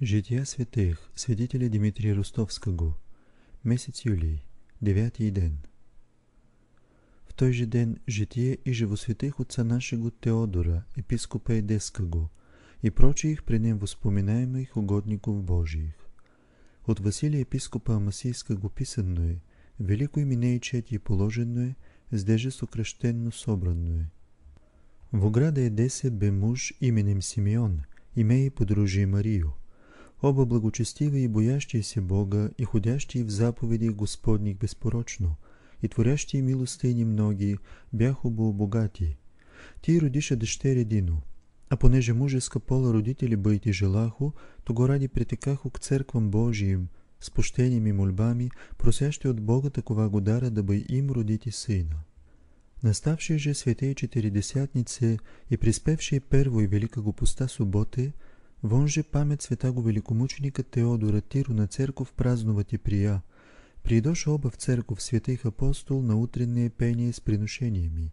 Жития святых, свидетеля Дмитрия Ростовского, месяц юлий, девятый день. В той же день житие и живо святых отца нашего Теодора, епископа Едеского, и прочих при нем воспоминаемых угодников Божиих. От Василия епископа Амасийского писано е, велико имене и положено е, здеже сокращенно собрано е. В ограда Едесе бе муж именем Симеон, име и подружи Марио оба благочестиви и боящие се Бога и ходящи в заповеди Господник безпорочно, и творящи милостини многи, бях богати. Ти родиша дъщеря Дино, а понеже мужеска пола родители бъйте желахо, то го ради притекахо к църквам Божиим, с пощеними мольбами, просящи от Бога такова го дара да бъй им родити сина. Наставши же святей четиридесятнице и приспевши перво и велика го поста суботе – же памет света го великомученика Теодора на церков празнуват и прия. Придоша оба в церков святих апостол на утреннее пение с приношениями.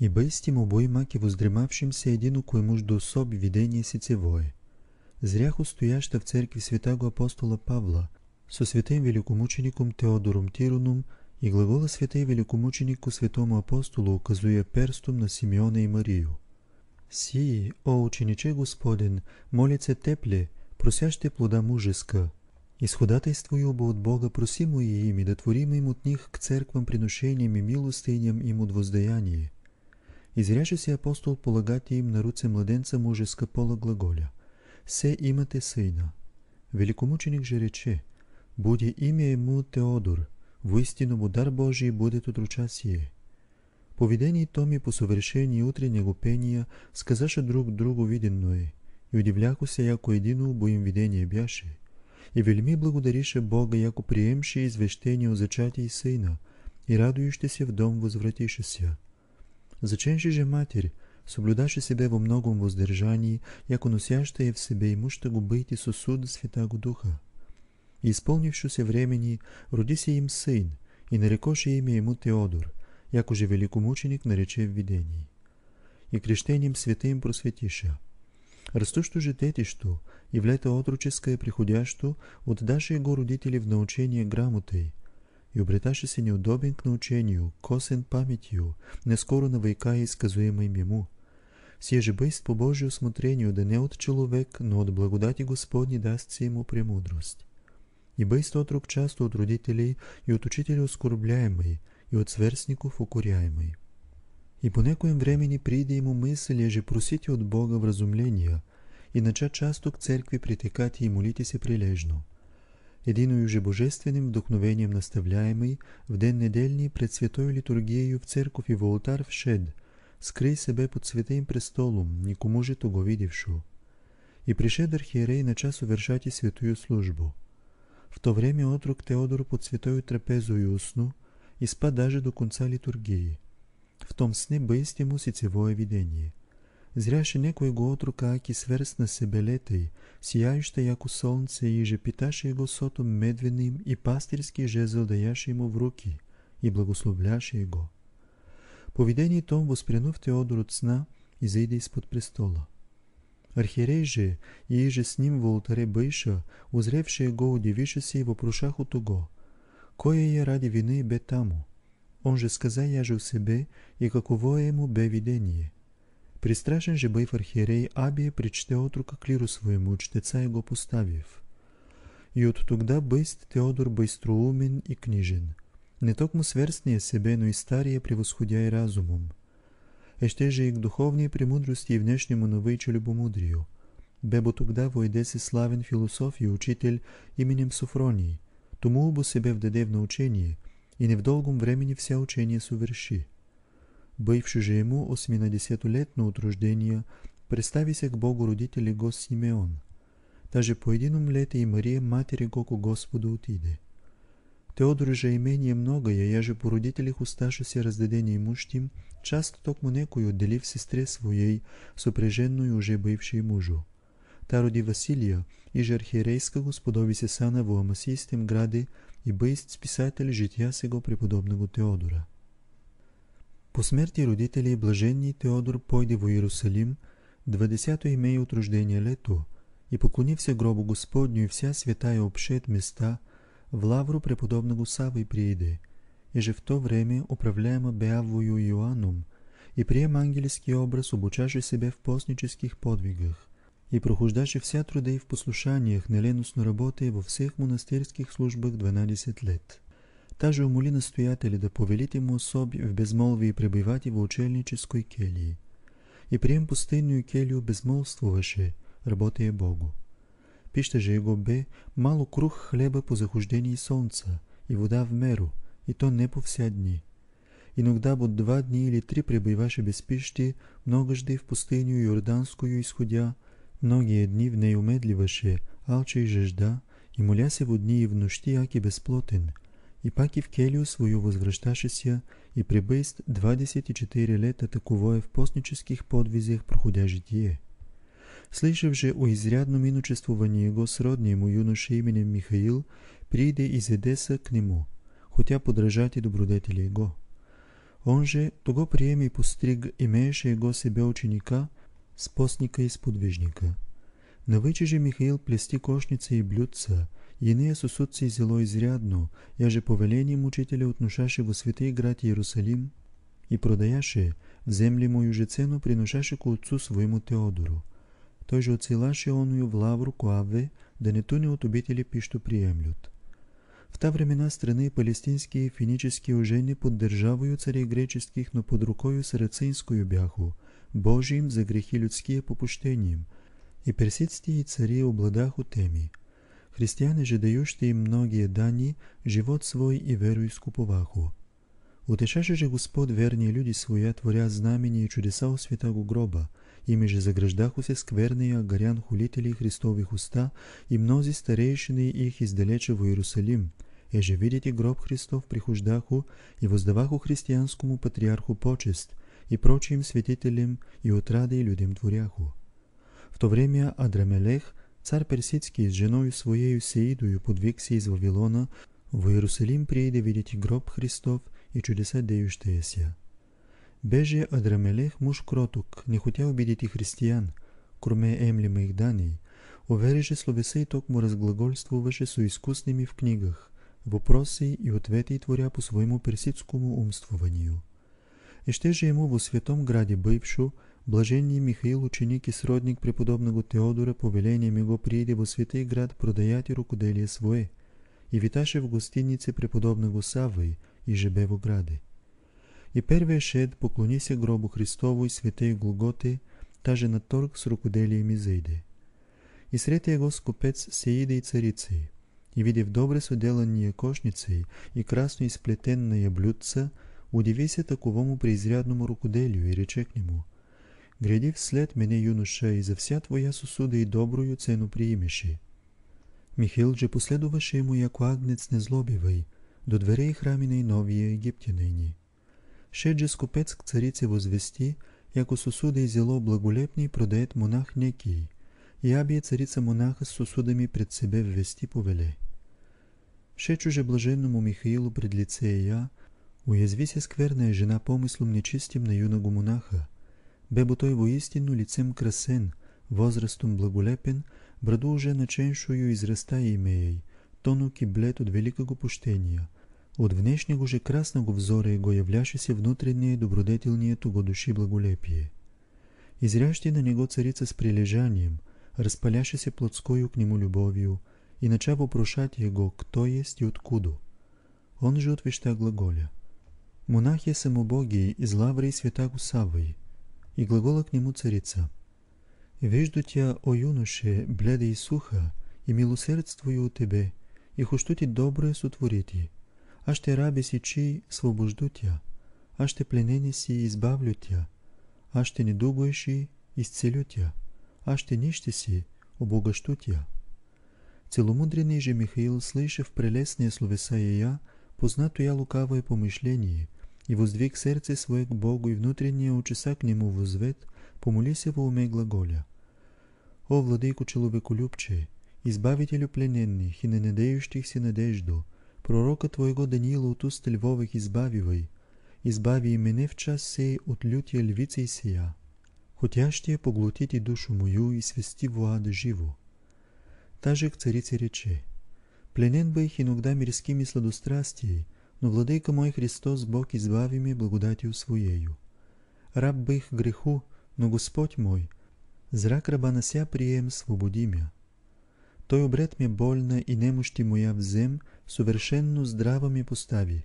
И му обои маки воздремавшимся един около муж до особи видение сетевое. Зряхо стояща в церкви го апостола Павла, со святым великомучеником Теодором Тироном и глагола святой великомученику святому апостолу указуя перстом на Симеона и Марию – си, о учениче Господен, молят се тепле, просяще плода мужеска. Исходатайствую бы от Бога просиму е и ими, да творим им от них к церквам приношениям и милостыням им от воздаяние. Изряже се апостол полагати им на руце младенца мужеска пола глаголя. Се имате сына. Великомученик же рече, Буди имя ему Теодор, воистину му дар Божий будет от руча сие. Поведението ми по съвършение утреннего пения сказаше друг друго видено е, и удивляко се, яко едино обоим видение бяше. И вельми благодарише Бога, яко приемше извещение о зачатии сына, и радующе се в дом возвратише се. Заченше же матер, соблюдаше себе во многом воздержании, яко носяща е в себе и муща го быть сосуд света го Духа. И изпълнившо се времени, роди се им сын, и нарекоше име ему Теодор, якоже великомученик нарече видение. И крещением света им просветиша. Растущо же детищо, и влета отроческое приходящо, отдаше его родители в научение грамотей, и обреташе се неудобен к научению, косен памятью, нескоро навыка е и сказуемой ему. Сие же бъйст по Божие смотрению, да не от человек, но от благодати Господни даст се ему премудрость. И бъйст отрок часто от родителей и от учители оскорбляемый – и от сверстников укоряемый. И по некоем времени приде ему мысль еже просите от Бога вразумления, иначе часто к церкви притекате и молите се прилежно. Един же божественным вдохновением наставляемый, в ден недельни пред святой литургией в церковь и во ултар вшед, скрий себе под святым престолом, никому же того видевшо. И пришед архиерей на час увершати святую службу. В то время отрок Теодор под святою трапезою усну, и спа даже до конца литургии. В том сне баисти му сицевое видение. Зряше некой го от аки сверст на себелетей, сияюща яко солнце, и же питаше го сотом медвеным, и пастирски жезъл даяше му в руки, и благословляше го. видение том възпренув Теодор от сна и заиде изпод престола. Архиерей же, и же с ним в алтаре Баиша, узревшие го, удивише се и вопрошах от го – кой я ради вины бе му? Он же сказа я же у себе, и каково е ему бе видение. Пристрашен же быв архиерей Абия причте от клиру своему, чтеца его поставив. И от тогда быст Теодор быстроумен и книжен. Не токму сверстния е себе, но и стария превосходя и разумом. Еще же и к духовній премудрости и внешнему навичу любомудрію. Бебо тогда войде си славен философ и учитель именем Софроній, Тому оба се бе вдаде в научение и не в дългом времени вся учение соверши. Бывши же ему 80-летно от рождения, представи се к Богу родители го Симеон. Даже по един омлете и Мария матери го ко Господу отиде. Теодор же имение много я я же по родителях уставшися раздадение имущим, част токму некои отделив сестре своей, сопреженно и уже бывшей мужу. Та роди Василия и Господови се сана в Амасийском граде и бысть писатель жития сего го Теодора. По смерти родители блаженни Теодор пойде во Иерусалим 20 име от рождение лето и поклонив се гробу Господню и вся святая обшет места, в го Сава и прииде, еже в то време управляема Беавою Йоанном, и прием ангельский образ, обучаше себе в постнических подвигах и прохождаше вся труда и в послушаниях, неленостно работя във всех монастирских службах 12 лет. та же умоли настоятели да повелите му особи в безмолвие пребивати в учелнической келии. И прием пустынную келию безмолвствуваше, работея Богу. же Его бе мало круг хлеба по захождение и солнца, и вода в меру, и то не по вся дни. Иногда бо два дни или три пребиваше без пищи, многожды в пустыню Йорданскую исходя, Многие дни в ней умедливаше, алче и жежда, и моля се во дни и в нощи, як и безплотен. И пак и в Келио свою възвръщаше ся и пребъйст 24 лета таковое в постнических подвизях проходя житие. Слышав же о изрядном иночествовании его сродни му юноша именем Михаил, прийде из Едеса к нему, хотя подражати добродетели его. Он же того приеми и постриг, имееше его себе ученика, с постника и сподвижника. Навече же Михаил плести кошница и блюдца, и не с усудцы изело изрядно, я же повеление мучителя, отношаше во святые град Иерусалим и продаяше, в земли му южецено приношаше ко отцу своему Теодору. Той же отсилаше оную в лавру Коаве, да не туне от обители пищо приемлют. В та времена страны палестинские и финические уже не под държавою царе греческих, но под рукою сарацинскою бяху – Божиим за грехи людские и пущениям, и персидские цари обладах от теми. Християне же дающие им многие дани, живот свой и веру изкуповаху. Утешаше же Господ верни люди своя, творя знамени и чудеса у святаго гроба, ими же заграждаху се скверния горян хулители Христови уста и мнози старейшины их издалече во Иерусалим, еже видите гроб Христов прихождаху и воздаваху християнскому патриарху почест – и прочим святителям и отрада и людям творяху. В то время Адрамелех, царь персидский, с женою своею Сеидою подвигся из Вавилона, в Иерусалим приеде видеть гроб Христов и чудеса деющиеся. Беше Адрамелех муж кроток, не хотя обидеть и християн, кроме емлимых даний, увереше словеса и токму разглагольствуваше со искусными в книгах, вопросы и ответы творя по своему персидскому умствованию. И щеше ему во святом граде бывшу, блаженни Михаил ученик и сродник преподобного Теодора повелением его прииде во Святый град продаять и рукоделие свое, и виташе в гостинице преподобного Савы и жебе во граде. И первый шед поклони се гробу Христову и святей Голготе, таже на торг с рукоделием изейде. И сретия е го скупец се и царицей, и видев добре соделанния кошницей и красно изплетен блюдца, яблюдца, Удиви се таковому преизрядному рукоделю и рече к нему «Гряди вслед мене, юноша, и за вся твоя сосуда и добрую цену приимеши». Михил же последуваше йому як агнец незлобівий, до дверей храміної новії Єгиптянині. Шедже скупець к царице возвести, яко сосуди и зело благолепний продает монах некий, и абия царица монаха с сосудами пред себе ввести повеле. Шечу же блаженному Михаилу пред лице я. Уязви се скверная жена помыслом нечистим на юного монаха, бебо той воистину лицем красен, возрастом благолепен, браду уже наченшую израста имеей, тонок и блед от великого пущения. От внешнего же красного взора его являшеся внутреннее добродетелнието го души благолепие. Изрящи на него царица с прилежанием, се плотскою к нему любовью, и начав вопрошать его, кто есть и откуда. Он же отвеща глаголя – Монахи е самобоги из лавры свята Гусавы, и глагола к нему царица. «Вижду тя, о юноше, бледа и суха, и милосердствую тебе, и хощу ти добре сотворити. А ще раби си, чи свобожду тя, а ще пленени си избавлю тя, а ще недугоеши изцелю тя, а ще нище си обогащу тя». Целомудренный же Михаил, слышав прелестные словеса ее, познато я лукавое помышление – и воздвиг сердце свое к Богу и внутренние учеса к Нему возвед, помолись его уме глаголя. О, владыку человеколюбче, избавителю плененних, и си надежду, пророка Твоего Даниила от уст львовых избавивай, избави и мене в час сей от лютия львицы и сия, хотящие поглотить и душу мою и свести в ада живо. Таже к царице рече, пленен бых иногда мирскими сладострастиями, но владейка мой Христос Бог избави ми благодатью Своею. Раб бих, греху, но Господь мой, зрак раба на ся прием свободи мя. Той обред ми больна и немощи моя взем, съвършенно здрава ми постави.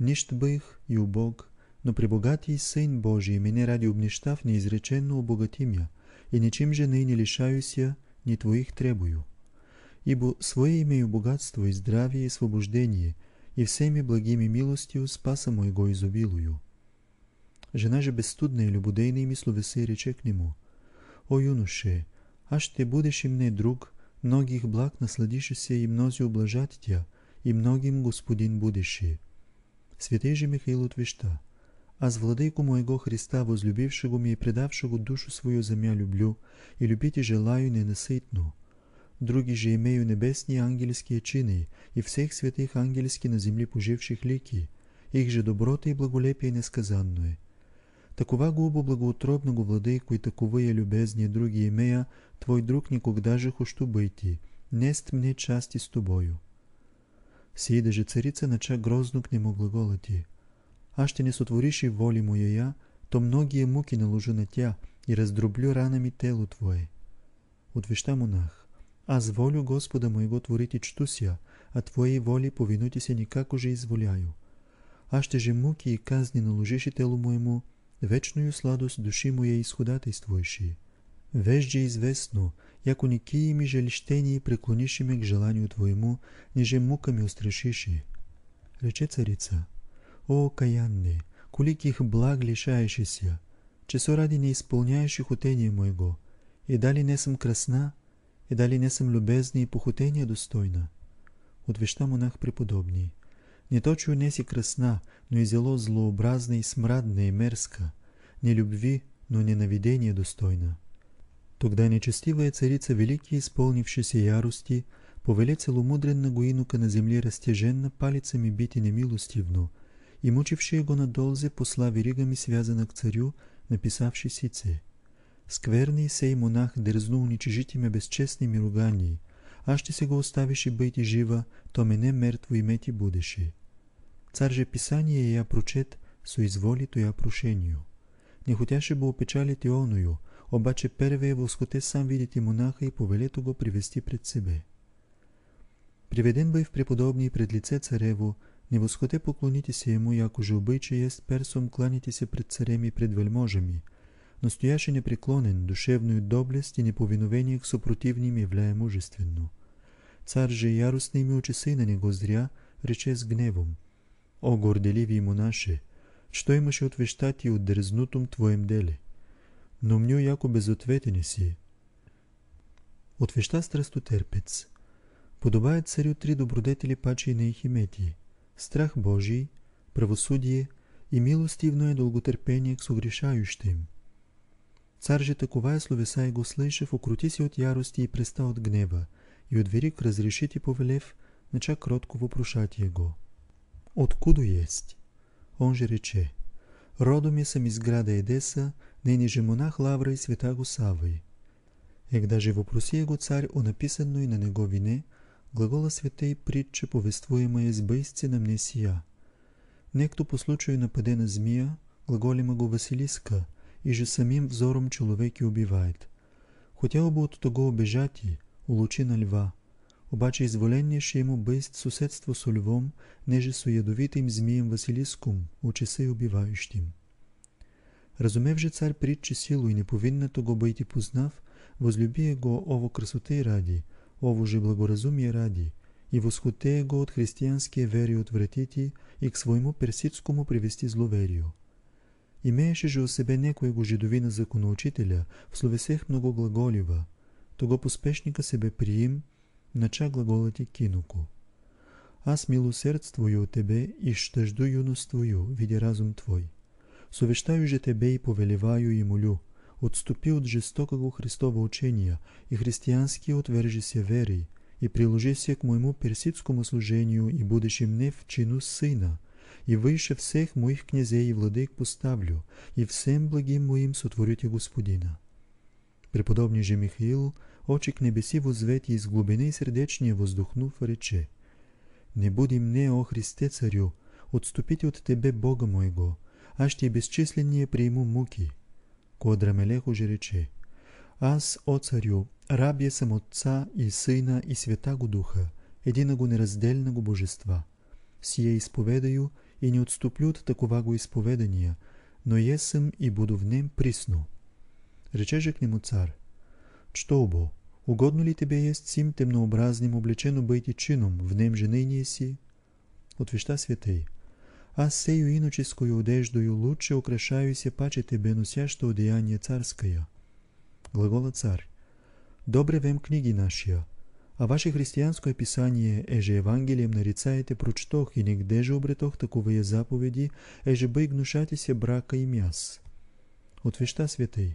Нищ бих, и Бог, но при богатий Сын Божий мене ради обнищав неизреченно обогати мя, и ничим же не лишаюсь я, ни твоих требую. Ибо свое имею богатство и здравие и освобождение – и всеми благими милостью спаса моего изобилую. Жена же безстудна и любодейними словеси рече к нему, «О, юноше, аж ты будешь и мне друг, многих благ насладишься и мнози ублажат тя, и многим господин будеши». Святей же Михаил отвеща, «Аз владыку моего Христа, возлюбившего ми и предавшего душу свою за мя люблю, и любить и желаю ненасытно, други же имею небесни ангельские чины и всех святых ангельски на земле поживших лики, их же доброта и благолепие несказанное. Такова губо благоутробного владыку и таковые любезни други имея, твой друг никогда же хощу бъйти, нест мне части с тобою. Сей даже царица нача грозно к нему глаголати. ще не сотвориш и воли моя, то многие муки наложу на тя и раздроблю ранами тело твое. Отвеща монах. Аз волю Господа моего творити чтуся, а Твоей воли повинути се никак уже изволяю. ще же муки и казни наложиши телу моему, вечною сладость души моей исходатайствующие. Вежде известно, яко никие ми желищения преклониши ме к желанию Твоему, неже ми устрашиши. Рече царица, о, каянни, коликих благ лишаешься, че со ради не изпълняеши хотение хотение моего, и дали не съм красна, и дали не съм любезни и похотения достойна. Отвеща монах преподобни. Не не си красна, но и зело злообразна и смрадна и мерзка. не любви, но ненавидение достойна. Тогда нечестивая царица велики, исполнившийся ярости, повеле целомудрен на инука на земли растяженно палицами бити немилостивно, и мучившие го на долзе посла веригами связана к царю, написавши сице. Скверни се и монах дързно уничижити ме безчестни мирогани. Аз ще се го оставиш и бъйти жива, то мене мертво и мети будеше. Цар же писание я прочет, со изволи тоя прошению. Не хотяше бо опечалите оною, обаче перве е восхоте сам видите монаха и повелето го привести пред себе. Приведен бъй в преподобни пред лице царево, не восхоте поклоните се ему, и ако же обича ест персом кланите се пред царем и пред вельможами – настояше непреклонен, душевно и доблест и неповиновение к супротивним являя мужествено. Цар же яростно име и на него зря, рече с гневом. О, горделиви горделивий монаше, що имаше от вещати от дрезнутом твоем деле? Но мню яко безответен е си. Отвеща страстотерпец. Подобаят царю три добродетели пачи на Ихимети. Страх Божий, правосудие и милостивно е дълготърпение к согрешающим – Цар же такова е словеса и го слышав, окрути се от ярости и преста от гнева, и от велик разрешити повелев, нача кротко вопрошатие го. Откудо есть? Он же рече, родом ми съм из града Едеса, нейни же монах Лавра и света го Савай. Ек даже вопроси го царь о написано и на него вине, глагола и притча повествуема с бъйсце на мне сия. Некто по случаю нападе на змия, глаголима го Василиска – и же самим взором человеки убивает. Хотел бы от того убежать и улучи на льва, обаче ще ему бест соседство со львом, неже со ядовитым змием Василиском, очесе и убивающим. Разумев же цар притче силу и неповиннато го бъйти познав, возлюбие го ово красоте ради, ово же благоразумие ради, и восхотее го от християнския вери отвратити и к своему персидскому привести зловерию. Имееше же у себе жидови жидовина законоучителя в словесех много глаголива, того поспешника себе приим, нача глаголът и киноко. Аз милосердствую тебе и щъжду юност твою, видя разум твой. Совещаю же тебе и повелеваю и молю, отступи от жестокого Христова учения и християнски отвержи се вери и приложи се к моему персидскому служению и будеш им не в чину сына – и выше всех моих князей и владик поставлю, и всем благим моим сотворите Господина». Преподобни же Михаил, очи к небеси возвети и из и сердечния воздухнув, рече «Не буди мне, о Христе царю, отступите от Тебе Бога моего, аз ще и прийму приему муки». Кодрамелех уже рече «Аз, о царю, рабия съм Отца и сина и Света го Духа, едина нераздельного го Божества. Сие изповедаю и не отступлю от такова го изповедания, но я съм и буду в нем присно. же к нему цар, «Что, обо, угодно ли тебе есть сим темнообразним облечено бъйти чином в нем женение си?» Отвеща святей, «Аз сею иноческую одеждою лучше украшаю се паче тебе носящо одеяние царское». Глагола царь, «Добре вем книги нашия, а ваше християнско писание Евангелием нарицаете прочтох и нигде же обретох таковые заповеди, еже бы гнушате се брака и мяс. Отвеща святей.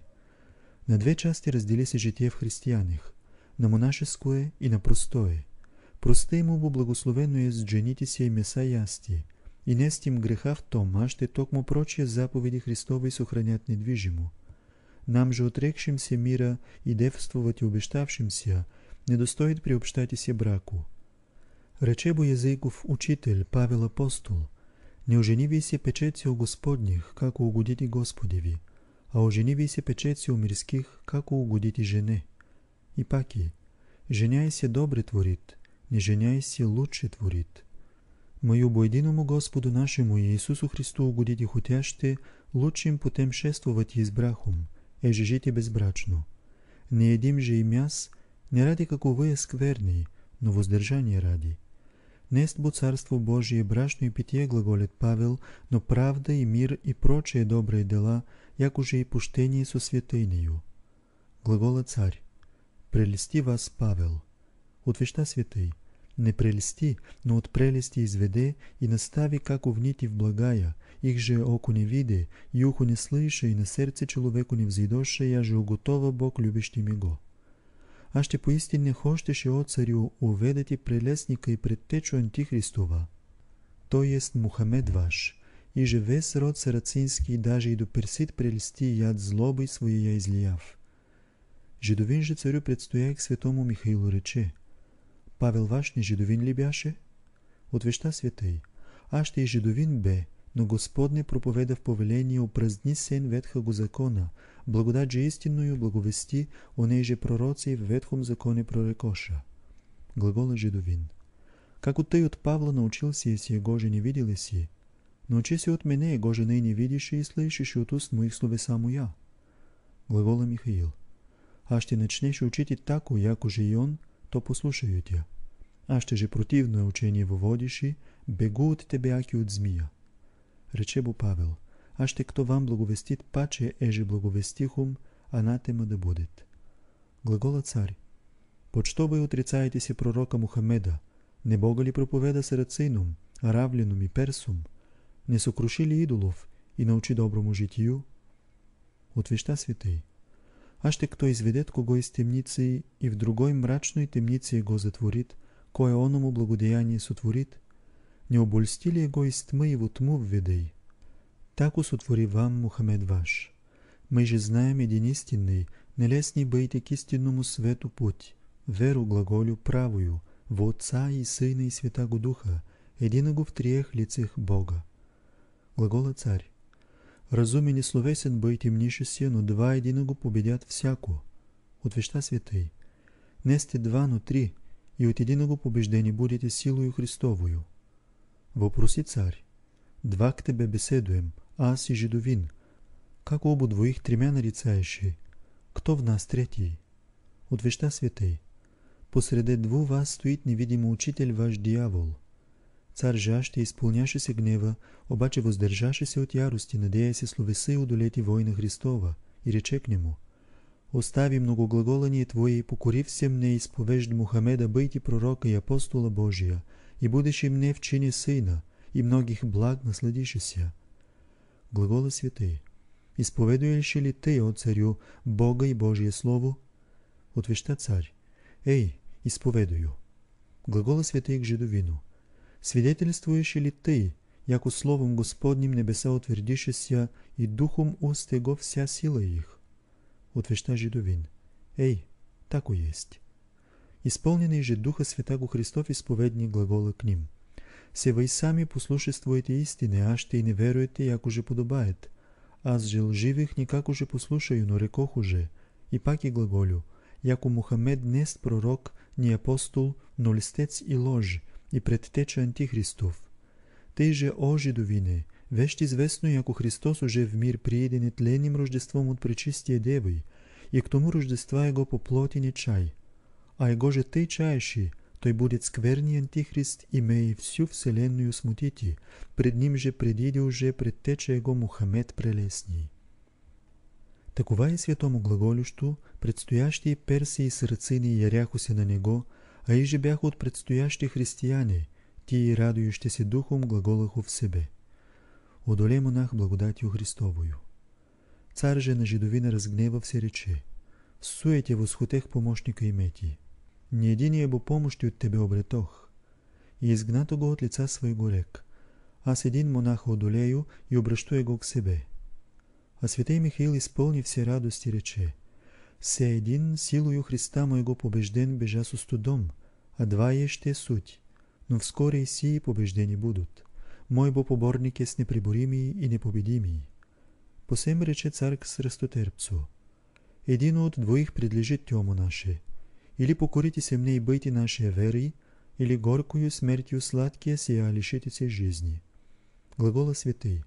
На две части раздели се житие в християних – на монашеское и на простое. Просте му бо благословено е с жените си и меса ясти, и не с тим греха в том, а ще токмо прочие заповеди и сохранят недвижимо. Нам же отрекшим се мира и девствовать обещавшимся – недостоит приобщати се браку. Рече бо езейков учитель Павел Апостол, не ожениви се печеци о Господних, како Господи ви, а ожениви се печеци о мирских, како угодити жене. И паки, е, женяй се добре творит, не женяй се лучше творит. Мою боединому Господу нашему Иисусу Христу угодити хотяще, лучшим путем шествовать избрахом, еже жити безбрачно. Не едим же и мяс, не ради каковые скверни, но воздержание ради. Нест е бо Царство Божие брашно и питие, глаголит Павел, но правда и мир и прочие добрые дела, як уже и пущение со святынею. Глагола Царь. Прелести вас, Павел. Отвеща святый. Не прелести, но от прелести изведе и настави како внити в благая, их же око не виде, и ухо не слыша, и на сердце человеку не взидоше, я же уготова Бог любящим его аз ще поистине хощеше от царю, уведа прелесника и предтечу Антихристова. Той ест Мухамед ваш, и живе с род сарацински, даже и до персит прелести яд и своя излияв. Жидовин же царю предстоя к святому Михаилу рече. Павел ваш не жидовин ли бяше? Отвеща святей. Аз ще и жидовин бе, но Господне проповеда в повеление упразни сен ветха го закона – благодат же истинную благовести онеже пророци в Ветхом законе прорекоша. Глагола е жидовин. Како тъй от Павла научил си и си е Гоже не видели си, че си от мене, е Гоже не видише и слышише от уст моих слове само я. Глагола е Михаил. А ще начнеш учити тако, яко же и он, то послушаю тя. А ще же противно е учение водиши, бегу от тебе, аки от змия. Рече бо Павел – аз ще кто вам благовестит паче еже благовестихум, анатема да будет. Глагола цари. Почто вы отрицаете си пророка Мухаммеда, не Бога ли проповеда с сарацинум, аравлинум и персум? Не сокруши ли идолов и научи доброму житию? Отвеща света й. А ще кто изведет кого из темница й и в другой мрачной темница й го затворит, кое оному благодеяние сотворит, не обольсти ли его из тьмы его тьму введей? Тако сотвори вам Мухамед ваш. Мы же знаем един истинный, нелесни бейте к истинному свету путь, веру глаголю правую, в Отца и Сына и Святаго Духа, единого в триех лицах Бога. Глагола Царь. Разумен и словесен бъйте мнише се, но два единого победят всяко. Отвеща святей. Не сте два, но три, и от единого побеждени будете силою Христовою. Вопроси царь. Два к тебе беседуем – аз и жидовин. Как обо двоих тремя нарицаеше? Кто в нас третий? Отвеща света й. Посреде дву вас стоит невидимо учитель ваш дявол. Цар жаще изпълняше се гнева, обаче въздържаше се от ярости, надея се словеса и одолети война Христова, и рече к нему, «Остави многоглаголание Твое и покорив се мне изповежд Мухамеда, бъйти пророка и апостола Божия, и будеше мне в чине сына, и многих благ насладише ся глагола святые. Исповедуешь ли ты, о царю, Бога и Божие Слово? Отвеща царь. Ей, изповедую. Глагола святые к жидовину. Свидетельствуешь ли ты, яко Словом Господним небеса ся и Духом усте го вся сила их? Отвеща жидовин. Ей, тако есть. Изпълнений же Духа Святаго Христов изповедни глагола к ним – се вай сами послушествуете истине, а ще и не веруете, яко же подобает. Аз же лживих, никако же послушаю, но рекох уже. И пак и глаголю. Яко Мухамед нест пророк, ни апостол, но листец и лож, и предтеча Антихристов. Тъй же, о жидовине, вещ известно, яко Христос уже в мир приеде нетленим рождеством от пречистия девой, и к тому рождества его по плоти не чай. А его же тъй чаеши, той будет скверни антихрист, имея всю вселенную смутити, Пред ним же предиде уже предтеча его Мухамед прелесни. Такова е святому глаголищо, предстоящи персии сърцини яряхо се на него, а же бяха от предстоящи християни, и радующи се духом глаголахо в себе. Одоле монах благодатью Христовою. Цар же на жидовина разгнева все рече, «Суете възхотех помощника имети» ни единия бо помощи от тебе обретох. И изгнато го от лица свой го рек. Аз един монах одолею и обръщу го к себе. А святей Михаил изпълни все радости рече. Се един силою Христа го побежден бежа со студом, а два е ще суть, но вскоре и сии побеждени будут. Мой бо поборник е с неприборими и непобедими. Посем рече царк с растотерпцо. Едино от двоих предлежит тему наше – или покорите се мне и бейте нашей верой, или горкую смертью сладкие сия лишитеся жизни. Глагола святый.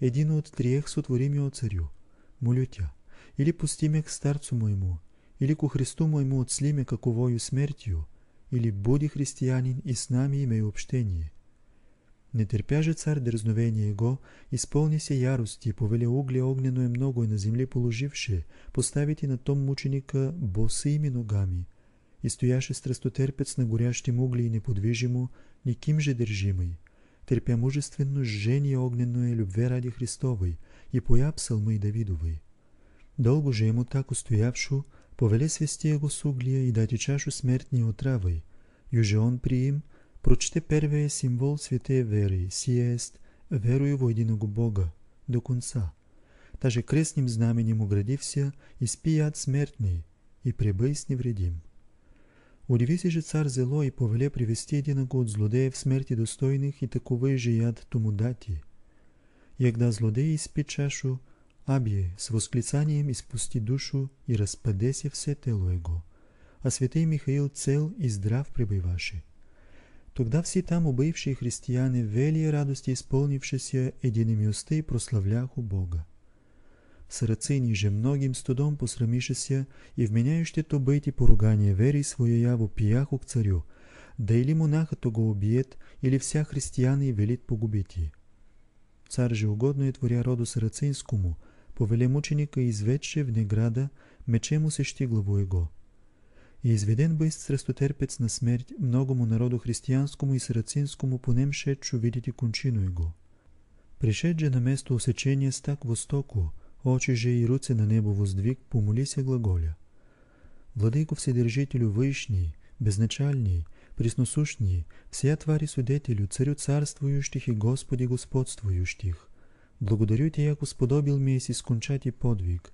Един от трех сотвори меня царю, молю тя, или пусти меня к старцу моему, или ко Христу моему отсли меня каковою смертью, или буди христианин и с нами имей общение, Нетърпяже цар дързновение го, изпълни се ярости, и повеле угля огнено е много и на земли положивше, поставите на том мученика ими ногами. И стояше страстотерпец на горящи мугли и неподвижимо, никим же държимый. Терпя мужественно жжение е любве ради Христовой и поя псалмы Давидовой. Дълго же ему так устоявшо, повеле свести его с углия и дати чашу смертни отравой. Юже он приим, Прочете первия символ свете веры, сие ест «Верую во единого Бога» до конца. Даже крестным знаменем уградився, испият смертный, и пребысь невредим. Удивися же цар зело и повеле привести единого от в смерти достойных и таковы же яд тому дати. Егда злодей испи чашу, Абие с восклицанием испусти душу и распаде се все тело его, а святей Михаил цел и здрав пребываше. Тогда все там убывшие християне вели радости, исполнившися единомилостта и прославляху Бога. Сарацини же многим студом трудом посрамишися и вменяющето бъйти поругание вери своя пияху к царю, да или монахато го убият, или вся християна и велит погубити. Цар же угодно е творя роду сарацинскому, повеле мученика извече в неграда, мече му сещи главо его и изведен бе срещу терпец на смерть многому народу християнскому и сарацинскому понемшедшу видите кончину его. Пришед же на место усечения стак востоку, очи же и руце на небо воздвиг, помоли се глаголя. Владыко Вседержителю Вышний, Безначальний, Пресносущний, Всея Твари Судетелю, Царю Царствующих и Господи Господствующих, благодарю Тебя, яко сподобил ми и е си скончати подвиг,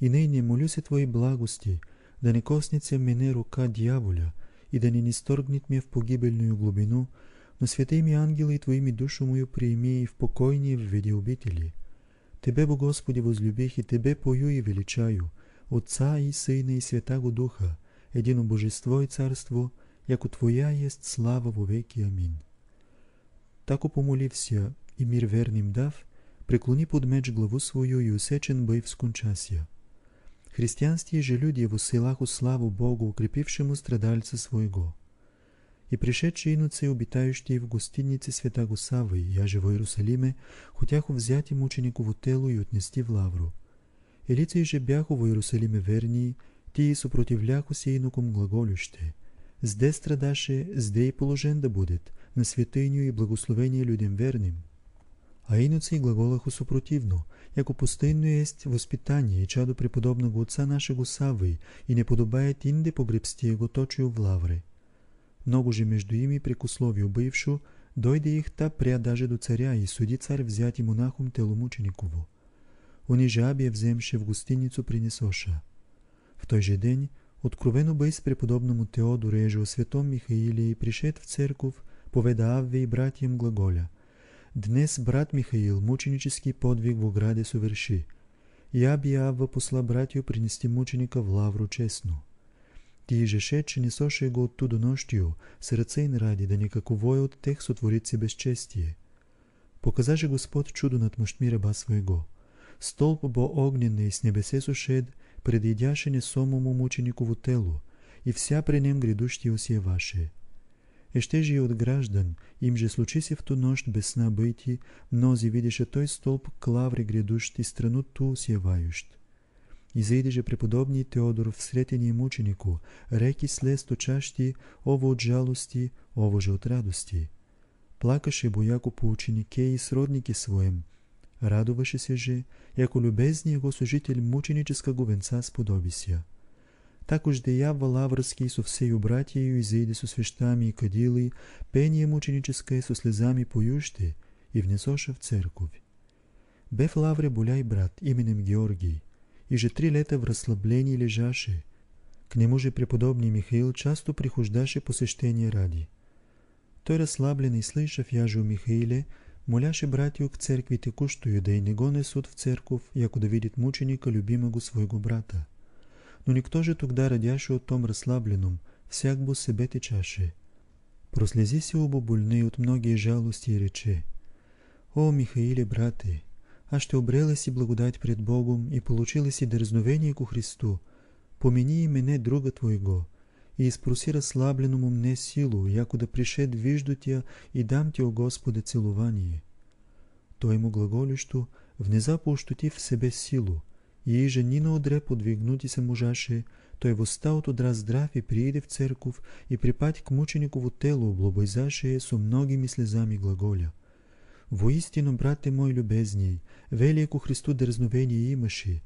и ныне молю се Твоей благости – да не коснеце мене рука дяволя и да не нисторгнет ме в погибельную глубину, но святыми ангелы Твоими душу мою приими и в покойнее в виде обители. Тебе, Бо Господи, возлюбих и Тебе пою и величаю, Отца и Сына и Святаго Духа, едино Божество и Царство, яко Твоя есть слава во веки. Амин. Тако помолився и мир верним дав, преклони под меч главу свою и усечен бъй в скончасия. Християнские же люди во силах славу Богу, укрепившему страдальца своего. И пришедшие инуцы, обитающие в гостинице света Госава и яже в Иерусалиме, хотяху взяти им тело и отнести в Лавру. И лица же бяху в Иерусалиме верни, ти супротивляху се иноком глаголюще. Зде страдаше, зде и положен да будет, на святыню и благословение людям верним. А иначе и глаголаху супротивно, яко постоянно есть воспитание и чаду преподобного отца нашего Савы, и не подобает инде погребсти его точию в лавре. Много же между ими прекословию бывшо, дойде их та пря даже до царя и суди царь взять монахом теломучениково. Они жабие вземше в гостиницу принесоша. В той же день откровено без преподобному Теодору Ежео святом Михаиле и пришед в церковь, поведа Авве братьям глаголя – Днес брат Михаил мученически подвиг в ограде соверши. би Авва посла братио принести мученика в лавру честно. Ти ижеше, че не соше го оттуда нощью, сърце не ради, да никаковой от тех сотворит си безчестие. же Господ чудо над мощми раба своего. Столб бо огненный с небесе сушед, предидяше несомому мучениково тело, и вся при нем грядущие усеваше еще же и от граждан, им же случи се в ту нощ без сна бъйти, мнози видеше той столб к лавре грядущ и страну ту И е Изейде же преподобни Теодор в сретение мученику, реки слез точащи, ово от жалости, ово же от радости. Плакаше бояко по ученике и сродники своем, Радуваше се же, яко любезния го служитель мученическа говенца сподоби сия. Також деяв Лаврский со всею и изыди со свещами и кадилой, пением ученическое со слезами поющте, и внесоше в церковь. Бе в Лавре боляй брат именем Георгий, и же три лета в расслаблении лежаше. К нему же преподобный Михаил часто прихождаше посещение ради. Той расслабленный, слышав я же у Михаиле, моляше братью к церкви текущую, да и не го несут в церковь, яко да видит мученика любимого своего брата но никто же тогда радяше от том расслабленном, всяк бо себе течаше. Прослези се обобольне от многие жалости и рече «О, Михаиле, брате, а ще обрела си благодать пред Богом и получила си дързновение ко Христу, помени и мене друга Твоего, и изпроси расслабленому мне силу, яко да пришед вижду тя и дам ти, о Господе, целувание. Той му глаголещо внезапно ощути в себе силу – и женина одре подвигнути се можаше, той восстал от одра здрав и прииде в церков и припати к мучениково телу, облобойзаше со многими слезами глаголя. Воистину, брате мой любезней, велико е Христу дързновение имаше.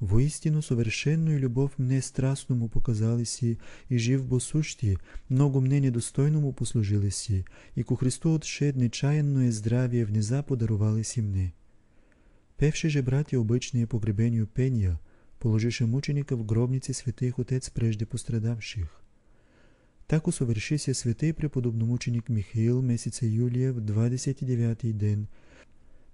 Воистину, совершенную любов мне страстно му показали си, и жив босущи, много мне недостойно му послужили си, и ко Христу отшед нечаянное здравие внеза подарували си мне. Певше жебрати обычные погребению пения, положише мученика в гробнице святых отец прежде пострадавших. Тако соверши се святый преподобномученик Михаил месеца Юлия в 29-й ден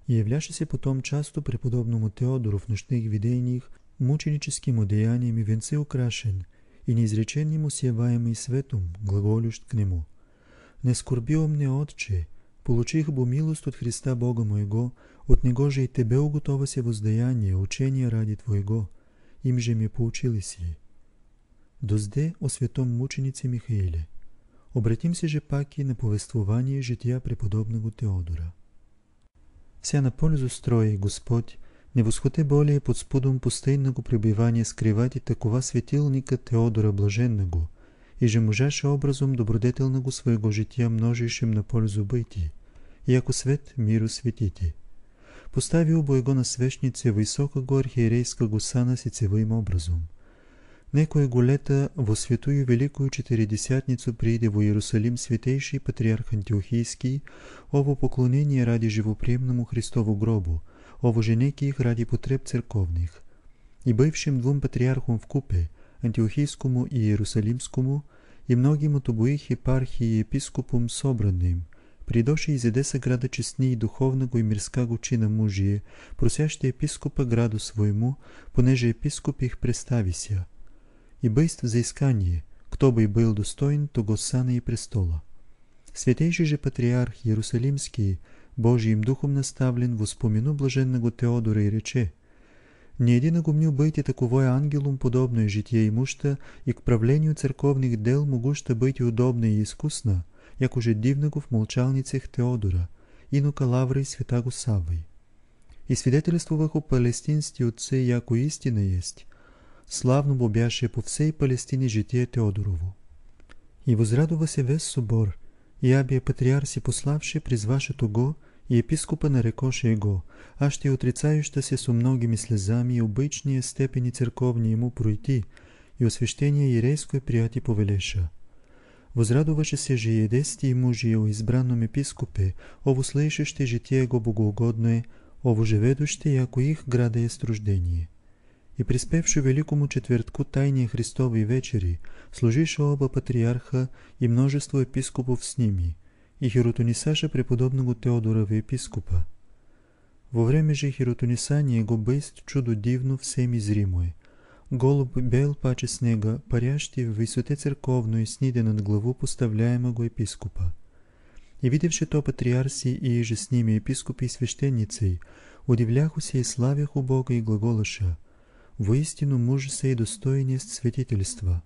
и являше се потом часто преподобному Теодору в нощных видениях мученическим одеянием и венце украшен и неизреченним усеваемый светом, глаголющ к нему. «Не скорби о мне, Отче, Получих бо милост от Христа Бога моего, от Него же и Тебе уготова се воздаяние, учение ради Твоего, им же ми поучили си. Дозде о святом мученице Михаиле. Обратим се же пак и на повествование жития преподобного Теодора. Вся на пользу строя Господь, невосхоте более под спудом постейного пребивания скрывать и такова светилника Теодора Блаженного – и же можаше образом добродетелного своего жития множишим на пользу и ако свет миру светити. Поставил обо его на свещнице архиерейска го сана сицевым образом. Некое го лето во святую великую четиридесятницу приде во Иерусалим святейший патриарх Антиохийский, ово поклонение ради живоприемному Христову гробу, ово женеки их ради потреб церковних. И бывшим двум патриархом в купе – Антиохийскому и Иерусалимскому и многим от обоих епархии и епископом собрано им, придоши и изеде са града честни и духовна го и мирска го чина мужие, просящи епископа граду своему, понеже епископ их представи ся. И бейст в заискание, кто бы и был достоин, то го сана и престола. Святейший же патриарх Иерусалимский, Божиим духом наставлен, воспомину блаженного Теодора и рече – ни един гумню бъйте таковое ангелум подобное житие имуща и к правлению церковных дел могуща бъйте удобна и искусна, як уже дивнаго в молчалницех Теодора, инока лавра и святаго Саввой. И свидетельствуваху палестински отце, яко истина есть, славно бо по всей Палестине житие Теодорово. И возрадува се вес собор, и абия патриарси пославши призваше того, и епископа нарекоше го, ще отрицающа се со многими слезами и обичния е степени църковни ему пройти, и освящение е прияти повелеша. Возрадуваше се же и едести мужи о избранном епископе, ово слышащи житие го богоугодное, ово живедуще ако их града е струждение. И приспевши великому четвертку тайни Христови вечери, служише оба патриарха и множество епископов с ними – и Хиротонисаша преподобного Теодора в епископа. Во време же Хиротонисания го бест чудо дивно всеми зримое. Голуб бел паче снега, парящи в висоте църковно и сниде над главу поставляема го епископа. И видевши то патриарси и же с ними епископи и свещеници, удивляху се и славяху Бога и глаголаша – воистину муж сей достоин есть святительства.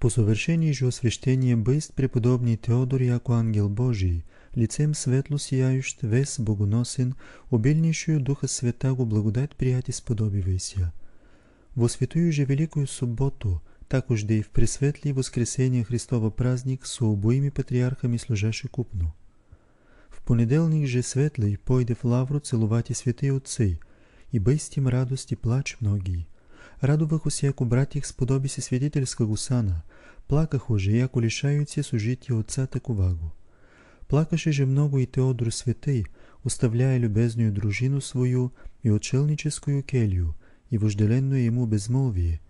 По совершении же освещение быст преподобный Теодор яко ангел Божий, лицем светло сияющ, вес богоносен, обильнейшую Духа Света го благодать прияти сподобивайся. Во святую же великую субботу, так уж да и в пресветлий воскресение Христова праздник со обоими патриархами служеше купно. В понеделник же светлый пойде в лавру целувати святые отцы, и бейст им радост и плач многие. Радоваху се, ако братих сподоби се свидетельска гусана, Плаках уже, яко лишають се служити отца такова го. Плакаше же много и Теодор Светей, оставляя любезную дружину свою и отшелническую келью, и вожделенное ему безмолвие,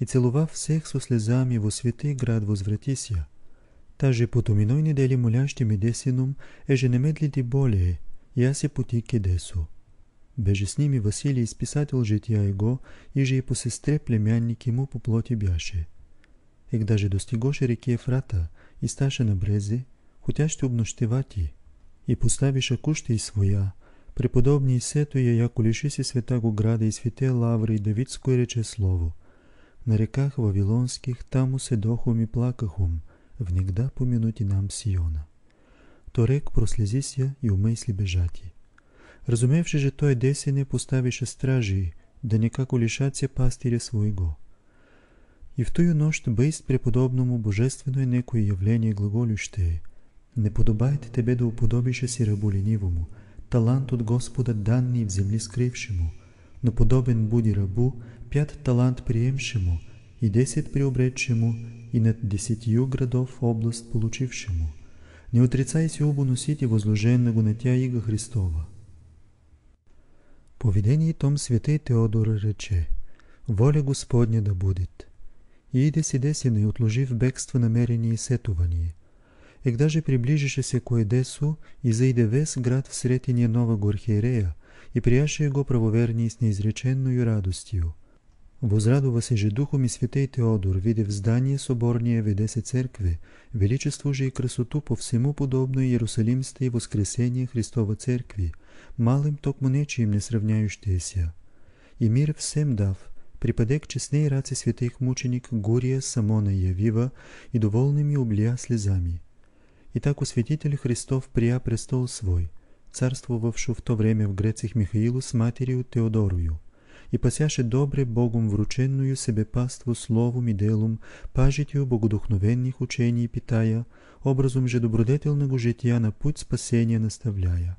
и целував всех со слезами во святый град возвратися. же по томиной недели молящи ми десинум, еже немедлите более, и аз се поти кедесо. Беше с ними Василий, изписател жития его, и же и по сестре племянник ему по плоти бяше – и даже достигоше реки Ефрата и сташе на брези, хотящи обнощевати, и поставиша кущи и своя, преподобни и сето я, яко лиши си света го града и свете лаври и давидско и рече слово. На реках вавилонских там седохом и плакахом, внегда поминути нам Сиона. То рек прослези ся и умисли бежати. Разумевши же той е десене, поставише стражи, да никако лишат се пастиря своего. И в тую нощ бесть преподобному божественное некое явление глаголющее «Не подобайте тебе да уподобише си рабу талант от Господа данный в земли скрившему, но подобен буди рабу, пят талант приемшему и десет приобретшему и над десятью градов област получившему. Не отрицай си обо носите возложенного на тя ига Христова». Поведение том святей Теодор рече «Воля Господня да будет» и иде седе и отложи в бегство намерение и сетувание. Ек даже приближише се к Едесу и заиде вес град в сретение Нова архиерея, и прияше го правовернии с неизреченною радостью. Возрадува се же духом и святей Теодор, виде в здание соборния се церкви, величество же и красоту по всему подобно Иерусалимсте и воскресение Христова церкви, малым токмо нечием не сравняющиеся. И мир всем дав, припаде к честней рации святых мученик Гурия Самона Явива и довольными облия слезами. И так усвятитель Христов прия престол свой, царствовавшу в то время в грецих Михаилу с матерью Теодорою, и пасяше добре Богом врученную себе паству словом и делом, пажитию богодухновенних учений питая, образом же добродетелного жития на путь спасения наставляя.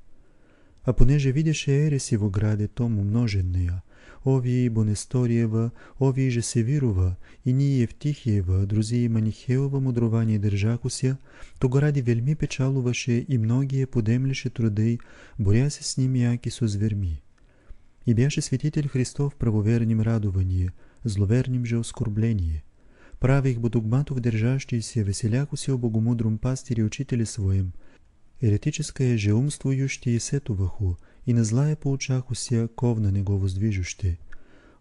А понеже видеше ереси во граде тому множенная, Ови Бонесториева, Овие Жесевирова, и ние Евтихиева, друзи Манихеова мудрование държакося, ради вельми печалуваше и многие подемлеше труда й, боря се с ними яки со зверми. И бяше святител Христов правоверним радование, зловерним же оскорбление. Правих бодогматов се, веселяко се обогомудром пастире учителе своем, еретическое же и сетуваху, и на злая по очах уся ковна негово сдвижуще.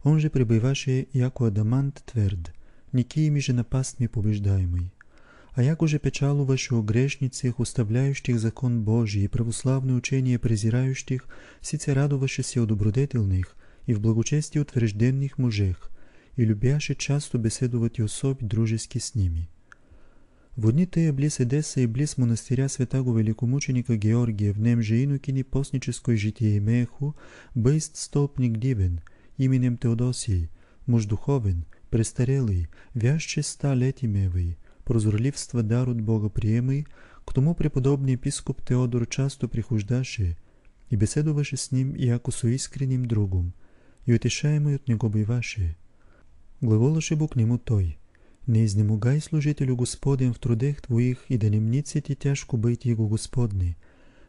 Он же пребиваше яко адамант тверд, никими же напастми побеждаемый. А яко же печалуваше о грешницах, оставляющих закон Божий и православное учение презирающих, сице радоваше се о добродетелных и в благочестии утвержденных мужех, и любяше часто беседовать особь дружески с ними. Водните е близ Едеса и близ монастиря святаго великомученика Георгия в немже инокини постнической житие имееху, бейст столпник дивен, именем Теодосий, муж духовен, престарелый, вящи ста лет имевый, прозорливства дар от Бога приемый, к тому преподобный епископ Теодор часто прихождаше и беседуваше с ним яко со искренним другом, и утешаемый от него биваше. Глаголаше Бог нему той, не изнемогай, служителю Господен, в трудех твоих и да не мници ти тяжко бъйте го Господне.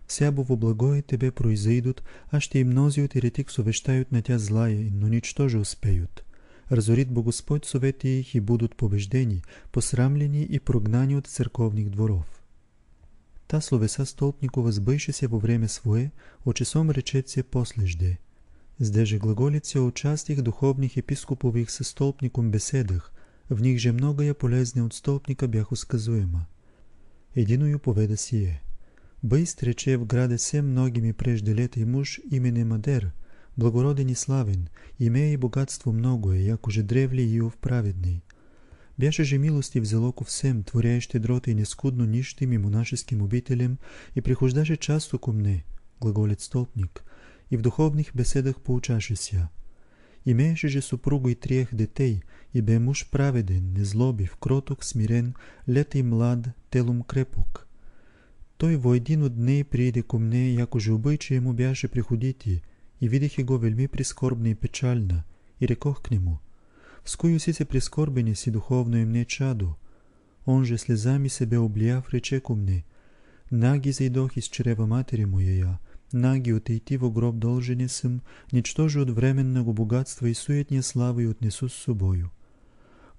Сябово благое тебе произойдут, а ще и мнози от еретик совещают на тя злая, но ничто же успеют. Разорит бо Господь совети их и будут побеждени, посрамлени и прогнани от църковних дворов. Та словеса Столпникова сбъйше се во време свое, очесом речет се послежде. Здеже глаголит се участих духовних епископових със Столпником беседах – в них же многое полезне от столпника бях сказуема. Едино ju поведа сие. Быст рече в граде се многими прежде лета и муж имене Мадер, благороден и славен, имея и богатство многое, яко же древли Иов праведный. Бяше же милости за Локов Сем, творяя щедрота и нескудно нищим и монашеским обителем и прихождаше часто ко мне, глаголец столпник, и в духовних беседах получаше ся – Имеєш же супругу і детей, и бе муж праведен, незлобів, кроток, смирен, лет и млад, телом крепок. Той во один од дней прийде ко мне, яко же обичає му бяше приходити, и видях його вельми прискорбна и печальна, и рекох к нему, «Вскую си се прискорбени си духовно и мне чадо». Он же слезами себе облияв рече ко мне, «Наги зайдох из чрева матери моя я, Наги отойти в гроб должен сым, ничтоже от временного богатства и суетне и отнесу с собою.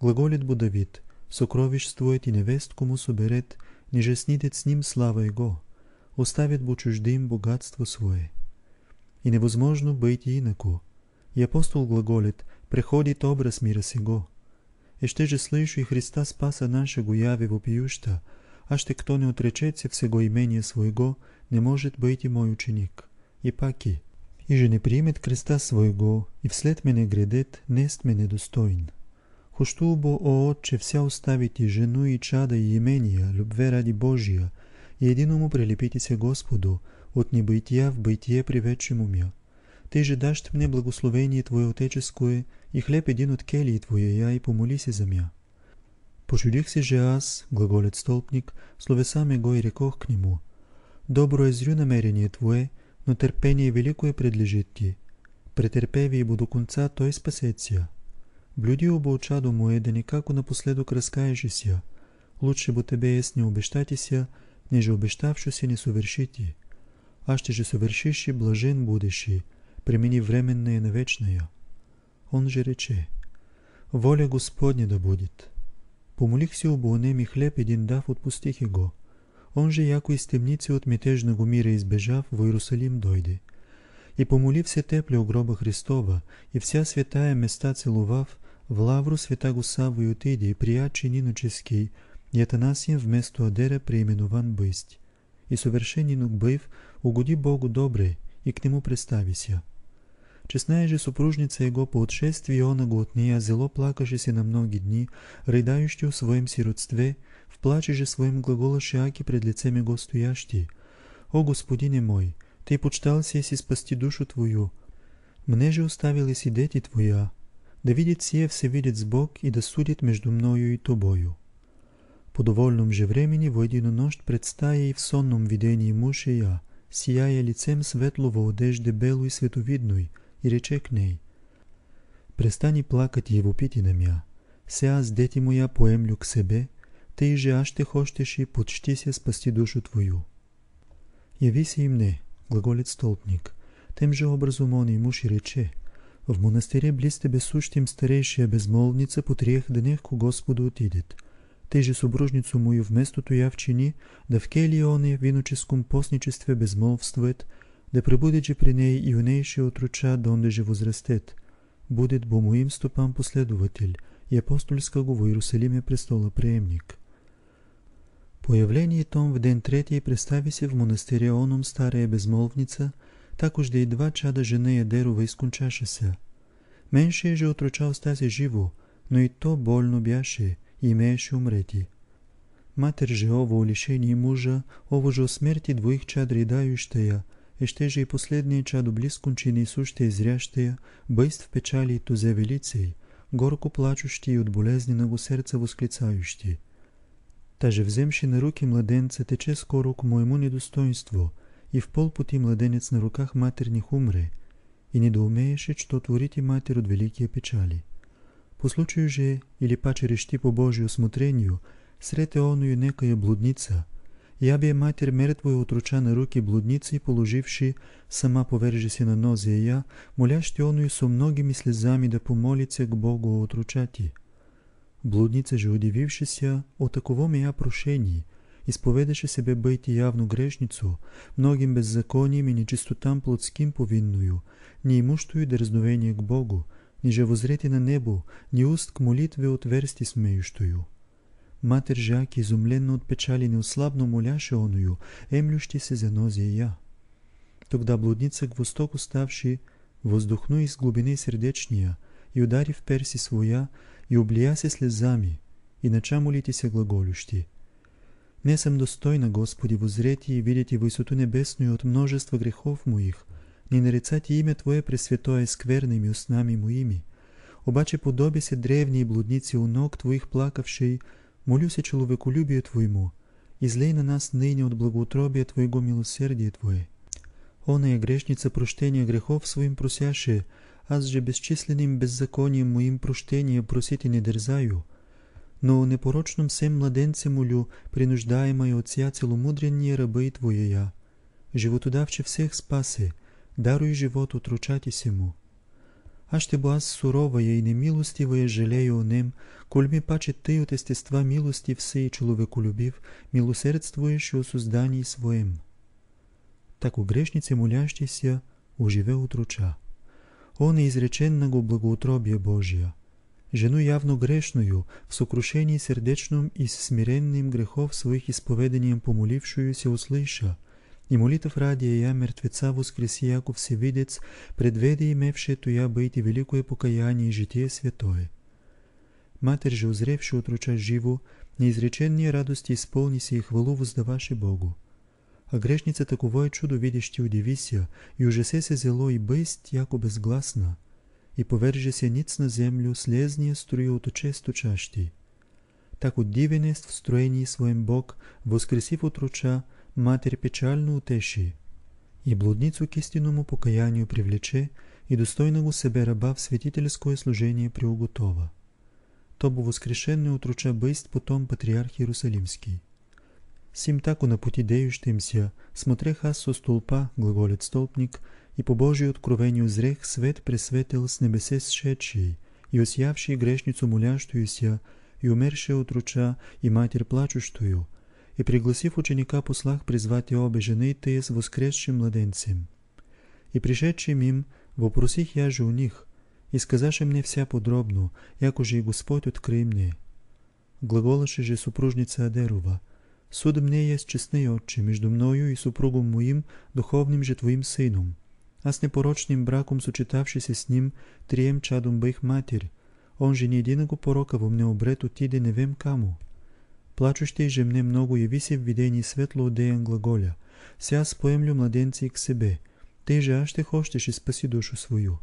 Глаголит Будавид, сокровищствует и невестку му соберет, же жеснитет с ним слава его, оставит бо чуждым богатство свое. И невозможно быть инако. И апостол глаголит, преходит образ мира сего. Еще же слышу и Христа спаса нашего яви вопиюща, ще кто не отречете всего имения своего, не может быть и мой ученик. И паки, И же не примет креста своего, и вслед мене не нест мене достоин. Хошту бо о отче вся оставите жену и чада и имения, любве ради Божия, и единому прилепите се Господу, от небытия в бытие приведши мя. Ты же дашь мне благословение Твое отеческое, и хлеб един от келии Твоя, и помоли се за мя се, же аз, глаголит столпник, ме го и рекох к нему. Добро е зрю намерение твое, но търпение велико е предлежит ти. Претерпеви и до конца, той спасет ся. Блюди оболчадо мое, да никако напоследок разкаеш ся. Лучше бо тебе ес не обещати ся, неже обещавшо си не соверши ти. А ще же совершиш и блажен будеш и, премини временная на вечная. Он же рече, воля Господня да будет. Помолих се, обълне ми хлеб, един дав, отпустих и го. Онже яко из темници от метежна го мира избежав, в Иерусалим дойде. И помолив се тепля у гроба Христова, и вся святая места целував, в лавру света го Савой отиде, приячи ниночески, и Атанасием вместо Адера преименован бысть. И совершенинок быв угоди Богу добре, и к нему представися. Честная же супружница его по она го от нея зело плакаше се на многи дни, рыдающи о своем сиротстве, в плаче же своем глаголаше Аки пред лицем его стоящи. «О, Господине мой, Ты почтал си си спасти душу Твою, мне же оставили си дети Твоя, да видит сие с Бог и да судит между мною и Тобою». По довольном же времени во едино нощ пред стая и в сонном видении Муше я, сияя лицем светлого одежде бело и световидной, и рече к ней, «Престани плакат и вопити на мя. се аз дети моя поемлю к себе, тъй же аз ще хощеш и почти се спасти душу твою». Яви се и мне, глаголит столпник, тем же образом он и муж и рече, «В монастире близ тебе сущим старейшая безмолвница потрех денег ко Господу отидет» тъй же супружницу мою вместо тоя да в келионе виноческом постничестве безмолвствует, да пребудеже при ней юнейши отроча, же возрастет, будет бомоим стопан стопам последователь и го в Иерусалиме престола преемник. Появление том в ден третий представи се в монастире Оном Старая Безмолвница, також да и два чада женея Дерова изкончаше се. Менше е же отручал остасе живо, но и то болно бяше, имееше умрети. Матер же ово лишение мужа, ово же о смерти двоих чад ридающая – е же и последния чад чадо близко несуща изрящая, в печали и тузе велицей, горко плачущи и от болезни на го сердца восклицающие. Таже вземши на руки младенца, тече скоро к моему недостоинство, и в пол пути младенец на руках матерних умре, и недоумееше, че творите матер от великия печали. По случаю же, или паче решти по Божию усмотрению, сред оную некая е блудница – и матер матери мертвую отруча на руки блудници, положивши, сама повержи си на нозия я, молящи оно и со многими слезами да помоли се к Богу отручати. ти. Блудница же, удививши ся, о ме я прошение, изповедаше себе бъйти явно грешницу, многим беззаконием и нечистотам плотским повинную, и дързновение к Богу, ниже возрети на небо, ни уст к молитве отверсти смеющую. Матер Жак, изумленно от печали, неослабно моляше оною, емлющи се за нозе я. Тогда блудница гвоздок оставши, въздухну из глубины сърдечния и удари в перси своя и облия се слезами, и нача молите се глаголющи. Не съм достойна, Господи, возрети и видите Небесно небесную от множества грехов моих, не нарицати име Твое пресвятое скверными устнами моими. Обаче подоби се древни блудници у ног Твоих плакавшей, молюся человеколюбию Твоему, излей на нас ныне от благоутробия Твоего милосердия Твое. Оные грешница прощения грехов своим просяше, аз же безчисленным беззаконием моим прощения просить не дерзаю. Но о непорочном сем младенце молю, принуждаемое от ся целомудренные рабы Твоя я. Животодавче всех спаси, даруй живот отручати сему. аз ще бъда сурова и немилостива и жалею о нем, коль ми паче тъй от естества милостив се и човеколюбив, милосердствуеш о создании своем. Тако грешници молящи се, оживе от руча. Он е го благоутробие Божия. Жену явно грешную, в сокрушении сердечном и с смиренным грехов своих исповеданием помолившую се услыша – и молитв ради я мертвеца воскреси Яков Всевидец, предведе имевшето я бъйте великое покаяние и житие святое. Матер, же, узревши от руча живо, неизреченни радости изпълни се и хвалу воздаваше Богу. А грешница е чудо видящи удиви се, и ужасе се зело и бъйст яко безгласна, и поверже се ниц на землю слезния струи от оче чащи. Так дивен ест в строении своем Бог, воскресив от руча, Матерь печально утеши и блудницу к истинному покаянию привлече и достойно го себе раба в светительское служение приуготова. Тобо воскрешенне отруча бысть потом патриарх Иерусалимский. Сим тако на пути ся, смотрех аз со столпа, глаголет столпник, и по Божие откровение узрех свет пресветел с небесе с сшедший, и осявший грешницу молящую ся, и умерше отруча, и матер плачущую, и пригласив ученика послах призвать его беженитые с воскресшим младенцем. И пришедшим им, вопросих я же у них, и сказаше мне вся подробно, як уже и Господь открыл мне. Глаголаше же супружница Адерова, «Суд мне есть честный отче между мною и супругом моим, духовным же твоим сыном, а с непорочным браком сочетавшийся с ним трием чадом бих матерь, он же не единого порока во мне обрет отиде не вем каму». плачущей же мне много яви се в видени светло одеян глаголя. Сега споемлю младенци к себе, Те же аще и спаси душу свою.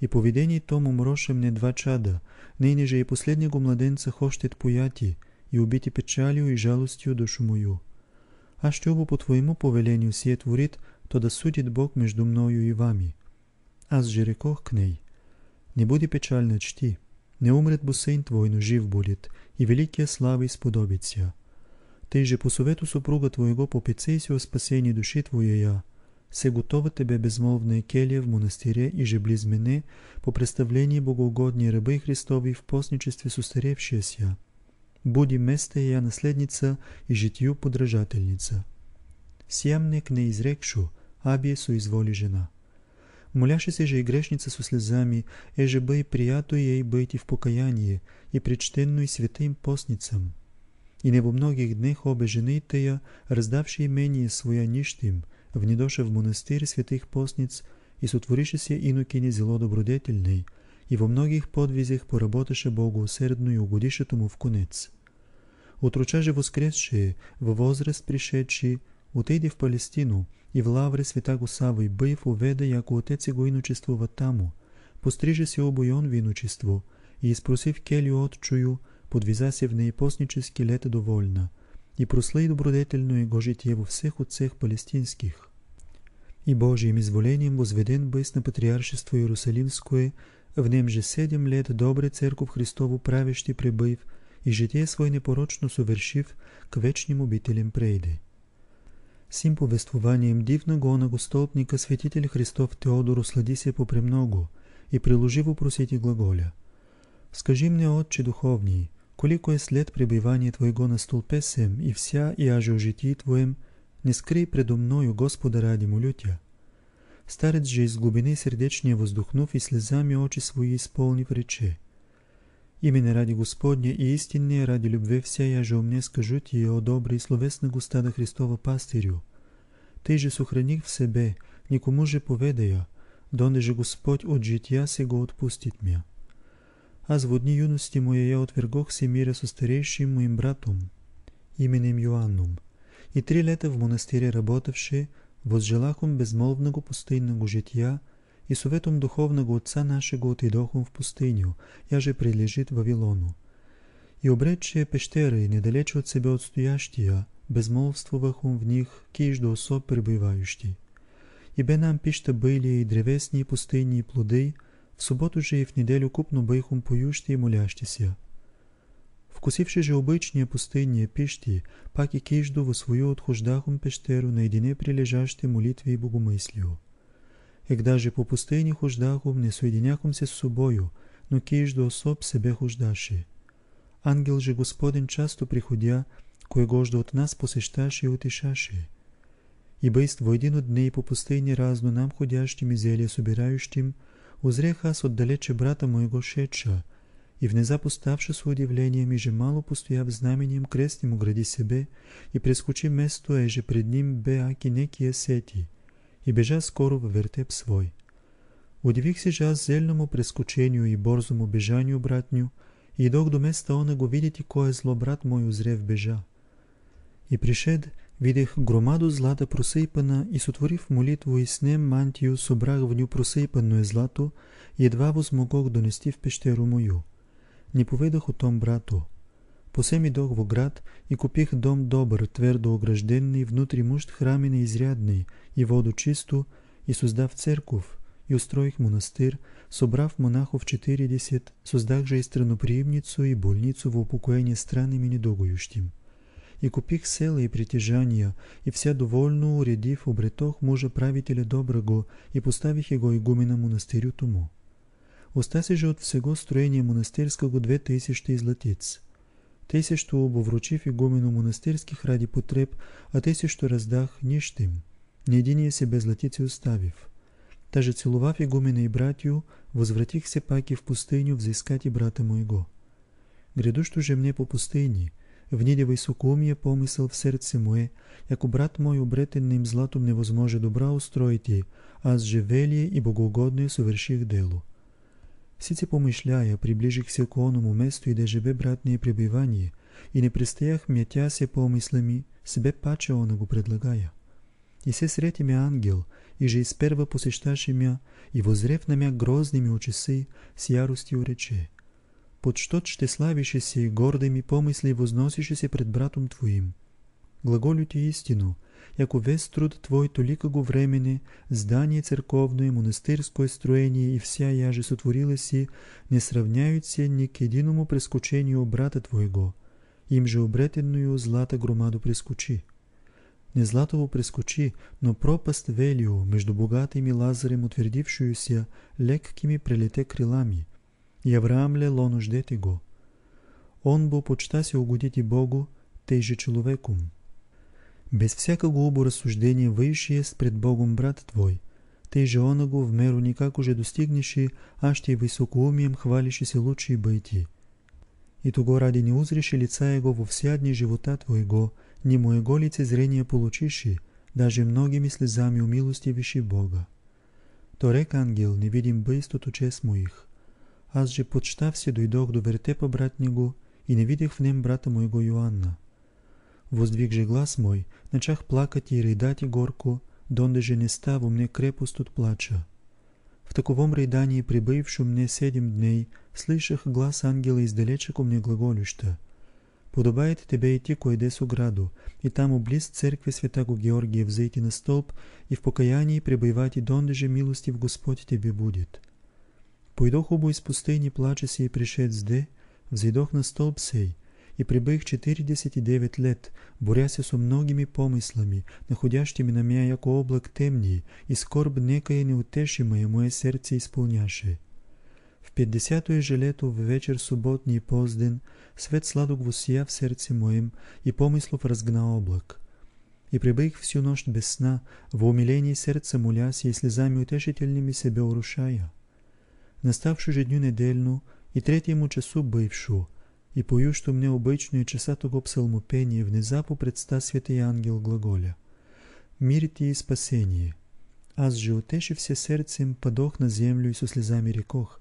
И поведение том умроше мне два чада, нейне же и последнего младенца хощет пояти, и убити печалью и жалостью душу мою. Аз ще обо по твоему повелению е творит, то да судит Бог между мною и вами. Аз же рекох к ней, не буди печальна, чти, не умрет Босейн твой, но жив будет, и великия слава изподобит ся. Тъй же посовето супруга твоего попицей си о спасение души твоя Я, се готова тебе безмолвная келия в монастире и же близ мене по представлении богоугодней рабы Христови в постничестве сустаревшаяся. Буди место я наследница и житью подражательница. Сям к не изрекшу, абие соизволи жена». Моляше се же и грешница со слезами, еже бе и приято ей бъйти в покаяние, и причтенно и святым постницам. И не во многих днех обе и тея, раздавши имение своя нищим, внедоша в монастырь святых постниц и сотворише се инокини зело добродетельный, и во многих подвизях поработеше усердно и угодишето му в конец. Отроча же воскресшие, във възраст пришедши, отейде в Палестину – и в лавре света Савой быв уведе, яко отец и его иночествува таму. Постриже се обојон виночество, и испросив келью отчую, подвиза се в неипоснически лета довольна, и прослей добродетельно его житие во всех отцех палестинских. И Божиим изволением возведен быс на патриаршество Иерусалимское, в нем же седем лет добре церков Христову правящи пребыв, и житие свой непорочно совершив, к вечним обителям прейде с им повествованием дивна го на гостолпника светитель Христов Теодор услади се попремногу и приложи просите глаголя. Скажи мне, Отче духовний, колико е след пребивание Твоего на столпе сем и вся и аже житии Твоем, не скрий предо мною, Господа ради молютя. Старец же из глубины сердечния въздухнув и слезами очи свои в рече – Именно ради Господня и истинне, ради любви всея о мне скажу ти о добрый словесного стада Христова пастырю. Ты же сохрани в себе, никому же поведая, донде же Господь от жития сего отпустит мя. Аз в одни юности моя отвергох се мира со старейшим моим братом, именем Йоанном, и три лета в монастыре работавши, возжелахом безмолвного пустынного жития – и советом духовного отца нашего отидохом в пустыню, я же прилежит Вавилону. И обрече пещеры, недалече от себя отстоящия, безмолвствувахом в них киш до особ пребывающий. И бе нам пища были и древесни, и пустыни, и плоды, в субботу же и в неделю купно бейхом поющи и молящися. Вкусивши же обычные пустынные пищи, пак и кижду во свою отхождахом пещеру наедине прилежащи молитве и богомыслию. И е, даже по пустыни хождахом, не съединяком се с собою, но киш до особ себе хождаше. Ангел же Господен часто приходя, кое гожда от нас посещаше и утешаше. И бейст в един от дней по пустыни разно нам ходящим и зелия собирающим, узрех аз отдалече брата моего шеча, и внезапно ставши с удивлением и же мало постояв знаменем му гради себе и прескочи место еже пред ним бе аки некия сети – и бежа скоро в вертеп свой. Удивих се же аз зельному прескочению и борзому бежанию братню, и дох до места она го видите, кое зло брат мой узрев бежа. И пришед, видях громаду злата просыпана, и сотворив молитву и снем мантию, собрах в ню е злато, едва возмогох донести в пещеру мою. Не поведах о том брату. Посеми дох во град и купих дом добър, твердо огражденный, внутри мужд храмины изрядный, и воду чисту, и создав церков, и устроих монастыр, собрав монахов 40, создах же и страноприимницу и больницу во упокоение странами недогоющим. И купих села и притежания, и вся довольно уредив обретох мужа правителя доброго, и поставих его игумена монастырю тому. Оста се же от всего строение монастирского 2000 златиц – те също обовручих игумену монастырских ради потреб, а те също раздах нищим. Ни единия себе златици оставив. Даже целував игумена и братью, возвратих се паки в пустыню взыскать брата моего. Грядущо же мне по пустыне, внидевай сукумия помисъл в сердце мое, яко брат мой обретен им златом не възможе добра устроите, аз же велие и богоугодное соверших дело. Сице помишляя, приближих се к оному месту и даже бе братнее пребивание, и не престоях метя се помислами, себе паче она го предлагая. И се срети мя ангел, и же изперва посещаше мя, и возрев на мя грозни ми очи си, с ярости урече, «Под ще славише се и гордыми помисли, возносише се пред братом твоим? Глаголю Ти истину, — яко весь труд твой толикаго времени, здание церковное, монастирское строение и вся яже сотворила си, не сравняются ни к единому прескочению брата твоего, им же обретенную злата громаду прескочи. Не златово прескочи, но пропаст Велио между богатым и Лазарем утвердившуюся леккими прелете крилами. И Авраам лоно нуждете го. Он бо почта се угодите Богу, тъй же човеком. Без всякого разсуждение въише е пред Богом брат твой. Тъй же она го в меру никако же достигнеше, а ще и високоумием хвалише се и бъйти. И того ради не узреши лица его во вся дни живота твоего, ни моего зрения получиши, даже многими слезами у милости виши Бога. То рек ангел, не видим бъйстото чест моих. Аз же подщав се дойдох до вертепа брат него и не видях в нем брата моего Йоанна. Воздвиг же глаз мой, начах плакать и рыдать и горку, донде же не став, у мне крепость от плача. В таковом рыдании, прибывшем мне семь дней, слышах глас ангела издалечек у мне глаголюща. Подобает тебе идти к Ойдесу граду, и там близ церкви святаго Георгия взойти на столб, и в покаянии пребывать, и донде же милости в Господь тебе будет. Пойдох обо из пустыни, плача си и пришед зде, взойдох на столб сей, и прибыв 49 лет, борясь со многими помыслами, находящими на меня яко облак темни, и скорб некая неутешимое мое сердце исполняше. В 50-е же в вечер суботни и позден, свет сладок восия в сердце моем и помыслов разгна облак. И прибыв всю нощ без сна, в умилении сердца молясь и слезами утешительными себе урушая. Наставши же дню недельну и третьему часу бывшую, и поющу мне обычную часатого псалмопения внезапо предста святий ангел глаголя «Мир ти и спасение». Аз же утешився сердцем, подох на землю и со слезами рекох.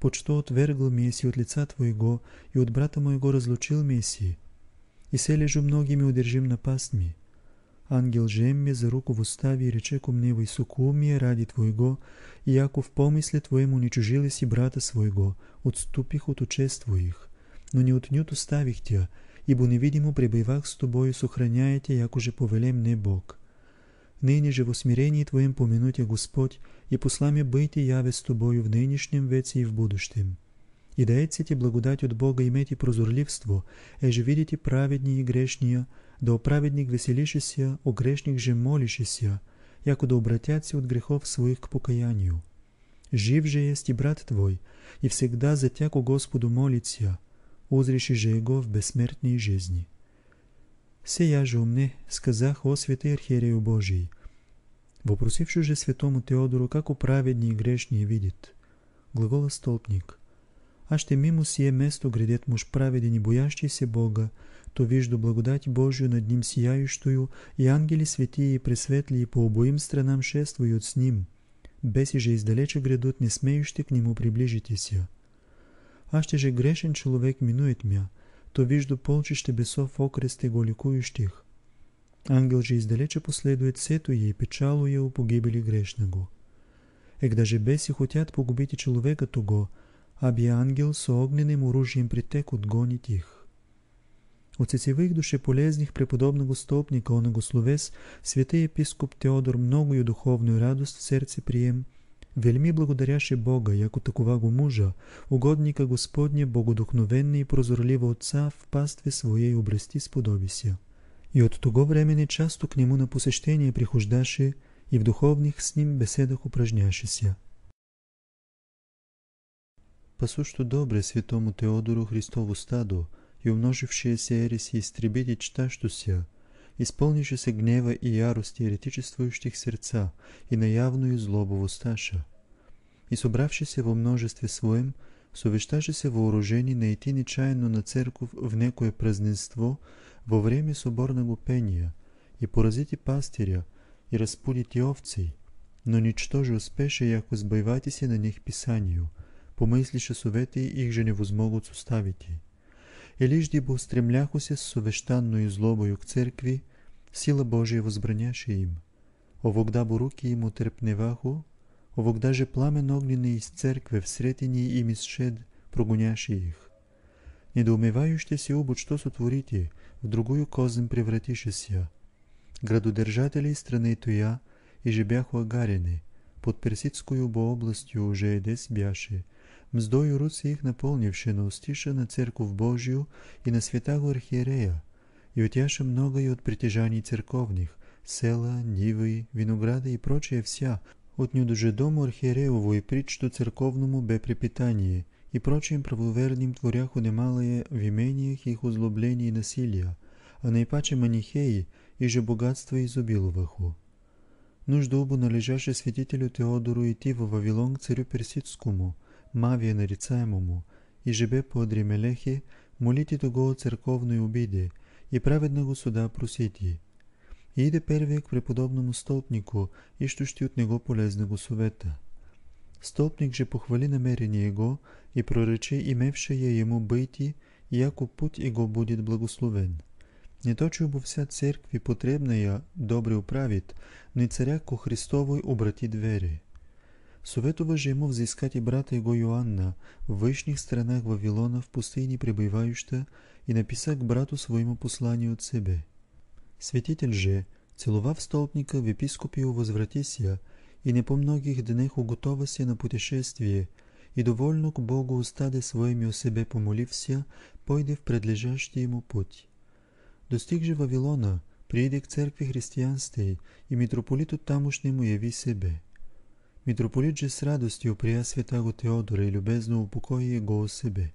почто что отвергл Мессий от лица Твоего, и от брата моего разлучил Мессий. И се лежу многими удержим напастми. Ангел жемме за руку в устави и рече ко мне, высоко умие ради Твоего, и ако в помисле Твоему не чужили си брата своего, отступих от оче Твоих. но не отнюдь оставих тя, ибо невидимо пребивах с тобою, сохраняя те, як уже повелем не Бог. Ныне же в усмирении Твоем помянуте Господь, и послами быть и яве с Тобою в нынешнем веце и в будущем. И дается ти благодать от Бога иметь и прозорливство, еже видите праведни и грешния, да о праведник веселишися, о грешник же молишеся, яко да обратятся от грехов своих к покаянию. Жив же есть и брат твой, и всегда за тяко Господу молится, Узреши его в безсмертной жизни. я же умне сказах о святой архиерею Божией. Вопросивши же святому Теодору, как праведни и грешни е видит. Глагола столпник. А ще мимо сие место грядет муж праведен и боящий се Бога, то вижду благодать Божию над ним сияющую, и ангели святые и и по обоим странам шествуют с ним. Беси же издалече грядут, не смеющи к нему сия аз же грешен човек минует мя, то вижду полчище бесов е и го ликующих. Ангел же издалече последует сето е и печалу я е у погибели грешного. Ек даже беси хотят погубить человека того, аби ангел со огненным оружием притек отгонит их. От сетевых душеполезних преподобного стопника оного словес, святый епископ Теодор многою духовную радость в сердце прием – Велими благодаряше Бога, яко такова го мужа, угодника Господня, богодухновенна и прозорлива отца в пастве своей обрести сподоби ся. И от того времени часто к нему на посещение прихождаше и в духовних с ним беседах упражняше ся. Пасущо добре святому Теодору Христово стадо и умножившие се ереси изтребите чтащо ся – Изпълнише се гнева и ярости еретичествующих сердца и наявную злобу в Сташа, И собравши се во множестве своем, совещаше се въоръжени на ети нечаянно на церков в некое празненство во време соборного пения, и поразите пастиря, и разпудити овци, но ничто же успеше, яко сбайвати се на них писанию, помислише совете их же невозмогут възмогат Елиждибо, стремляху се с съвещанною злобою к церкви, сила Божия възбраняше им. Овогда буруки им отрепневаху, овогда же пламен огненый из церкви в сретени им изшед, прогоняше их. Недоумевающе се обут, что сотворите, в другую козен превратише сия. Градодержатели страны туя, и же бяху агарени, под персидскую бо областью уже едес бяше – мздою руси их напълнивши на устиша на Църков Божию и на святаго архиерея, и отяше много и от притежаний церковних, села, нивы, винограда и прочее вся, от нюдоже дому архиереево и причто церковному бе препитание, и прочим правоверним творях немалое в имениях их озлобление и насилия, а наипаче манихеи, и же богатство изобиловаху. Нужда обу належаше святителю Теодору идти во Вавилон к царю персидскому – мавия нарицаемому, и жебе под Ремелехе, молити того от църковной обиде, и праведного суда просити. И иде первия к преподобному столпнику, ищущи от него полезного совета. Столпник же похвали намерение его и прорече имевшее ему быти, яко путь его будет благословен. Не то, че обо вся церкви потребна я добре управит, но и царя ко Христовой обрати двери. Советова же ему взыскать и брата его Иоанна в вышних странах Вавилона в пустыне пребывающего и написа к брату своему посланию от себе. Святитель же, целував столбника в епископе у возвратися и не по многих днях уготовася на путешествие и довольно к Богу устаде своими о себе помолився, пойде в предлежащий ему путь. Достиг же Вавилона, приеде к церкви християнствей и митрополиту тамошнему яви себе – Митрополит же с радостью прия святаго Теодора и любезно упокои Его о себе.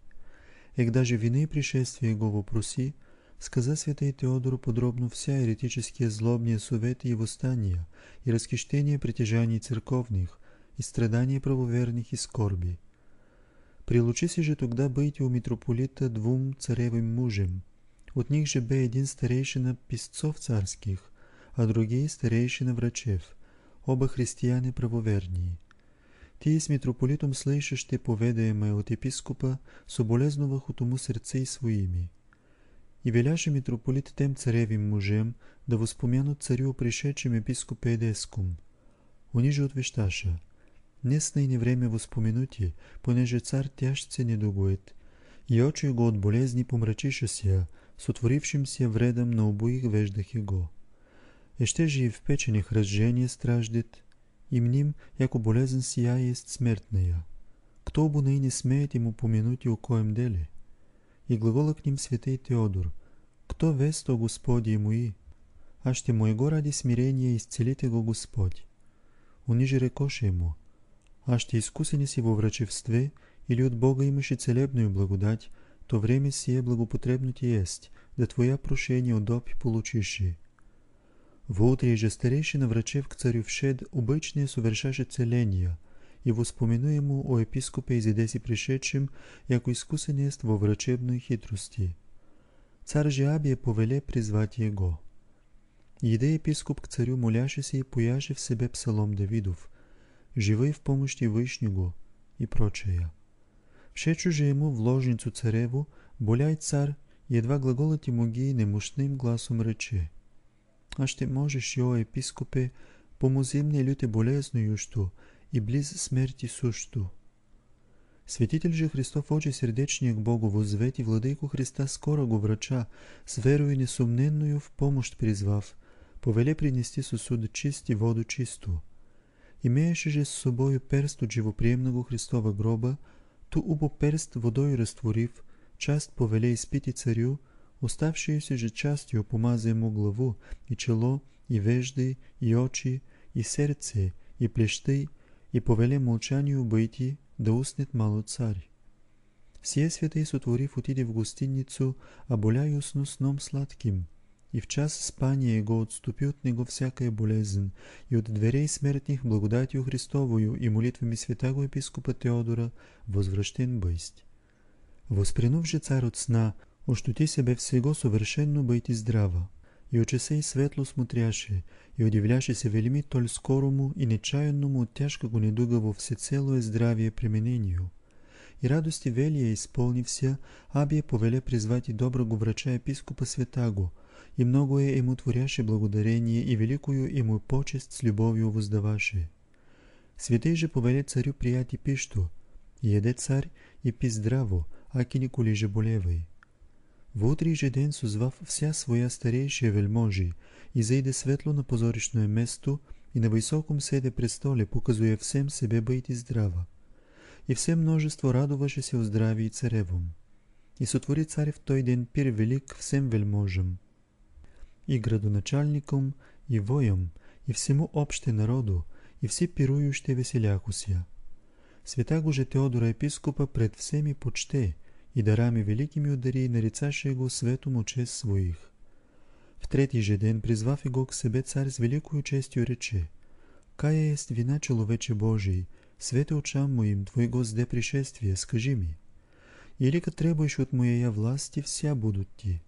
Ек даже вине и пришествие го вопроси, сказа святой Теодор подробно вся еретические злобные советы и восстания, и расхищение притяжаний церковных, и страдания правоверных и скорби. Прилучи си же тогда быть у митрополита двум царевым мужем. От них же бе един старейшина писцов царских, а другие старейшина врачев – оба християни правоверни. Ти с митрополитом слышиште поведаемое от епископа, соболезновах от уму сърце и своими. И веляше митрополит тем царевим мужем да воспомянут царю пришедшим епископе Едескум. Они же отвещаша, днес на не време възпоменути, понеже цар се не недугует, и очи го от болезни помрачиша сия, сотворившим ся вредам на обоих веждахи го. Ещеже и в печени хражение страждет, и мним, яко болезен болезнь сия есть смертная. Кто бы не смеет ему помянуть и о коем деле? И глагола к ним святей Теодор, «Кто вест о Господи мои? А ще му его ради смирения исцелите го Господь». Униже рекоше ему, «А ще изкусени си во врачевстве, или от Бога имаше целебную благодать, то време си е благопотребно ти есть, да твоя прошение удобь получиши. Воутрije старейшина, врачев к царю вшед, обычные совершаше целения, и воспомяну ему о епископе из Идеси пришедшем, яко искусенест во врачебной хитрости. Цар же Абия повеле призвать его. Иде епископ к царю моляше се и себе псалом Давидов, живой в помощи Вышнего и прочее. Вшечу же ему в ложницу цареву, боляй цар, едва глаголът ему ги немощным гласом рече – а ще можеш, Йо епископе, мне люте болезно болезнующо и близ смерти сущо. Светитель же Христов очи сердечнее к Богу возветь и Владейко Христа скоро го врача, с и несумненную в помощ призвав, повеле принести сосуд чист и воду чисту. Имееше же с собою перст от живоприемного Христова гроба, ту убо перст водой разтворив, част повеле изпити царю, Оставшиеся же частью помазай ему главу, и чело, и вежды, и очи, и сердце, и плещи, и повеле мълчанию бъйти да уснет мало царь. Сие святей сотворив отиде в гостиницу, а боля юсно сном сладким. И в час спания го отступи от него всякая болезнь, и от дверей смертних благодатью Христовою и молитвами святаго епископа Теодора возвращен бъйсть. Възпренув же цар от сна, Ощути се бе всего съвършенно бъйте здрава. И от и светло смотряше, и удивляше се велими толь скорому и нечаянному от тяжкого недуга во всецелое здравие применению. И радости велия изпълнився, Абия повеля призвать и доброго врача епископа Святаго, и многое ему творяше благодарение и великую ему почесть с любовью воздаваше. Святей же повеля царю прияти пишто, еде царь и пи здраво, аки николи же болевай. Въутре же ден созвав вся своя старейшие вельможи и зайде светло на позоришное место и на высоком седе престоле, показуя всем себе бъйти здрава. И все множество радоваше о здравии царевом. И сотвори царь в той ден пир велик всем вельможам, и градоначальником, и воям, и всему обще народу, и все пирующие веселяхуся. Святаго же Теодора епископа пред всеми почте – и дарами великими удари нарицаше го свето чест своих. В трети же ден призвав го к себе цар с великою честью рече «Кая е есть вина человече Божий, свете очам моим Твой Госде пришествие, скажи ми, или как требуешь от моей власти, вся будут Ти».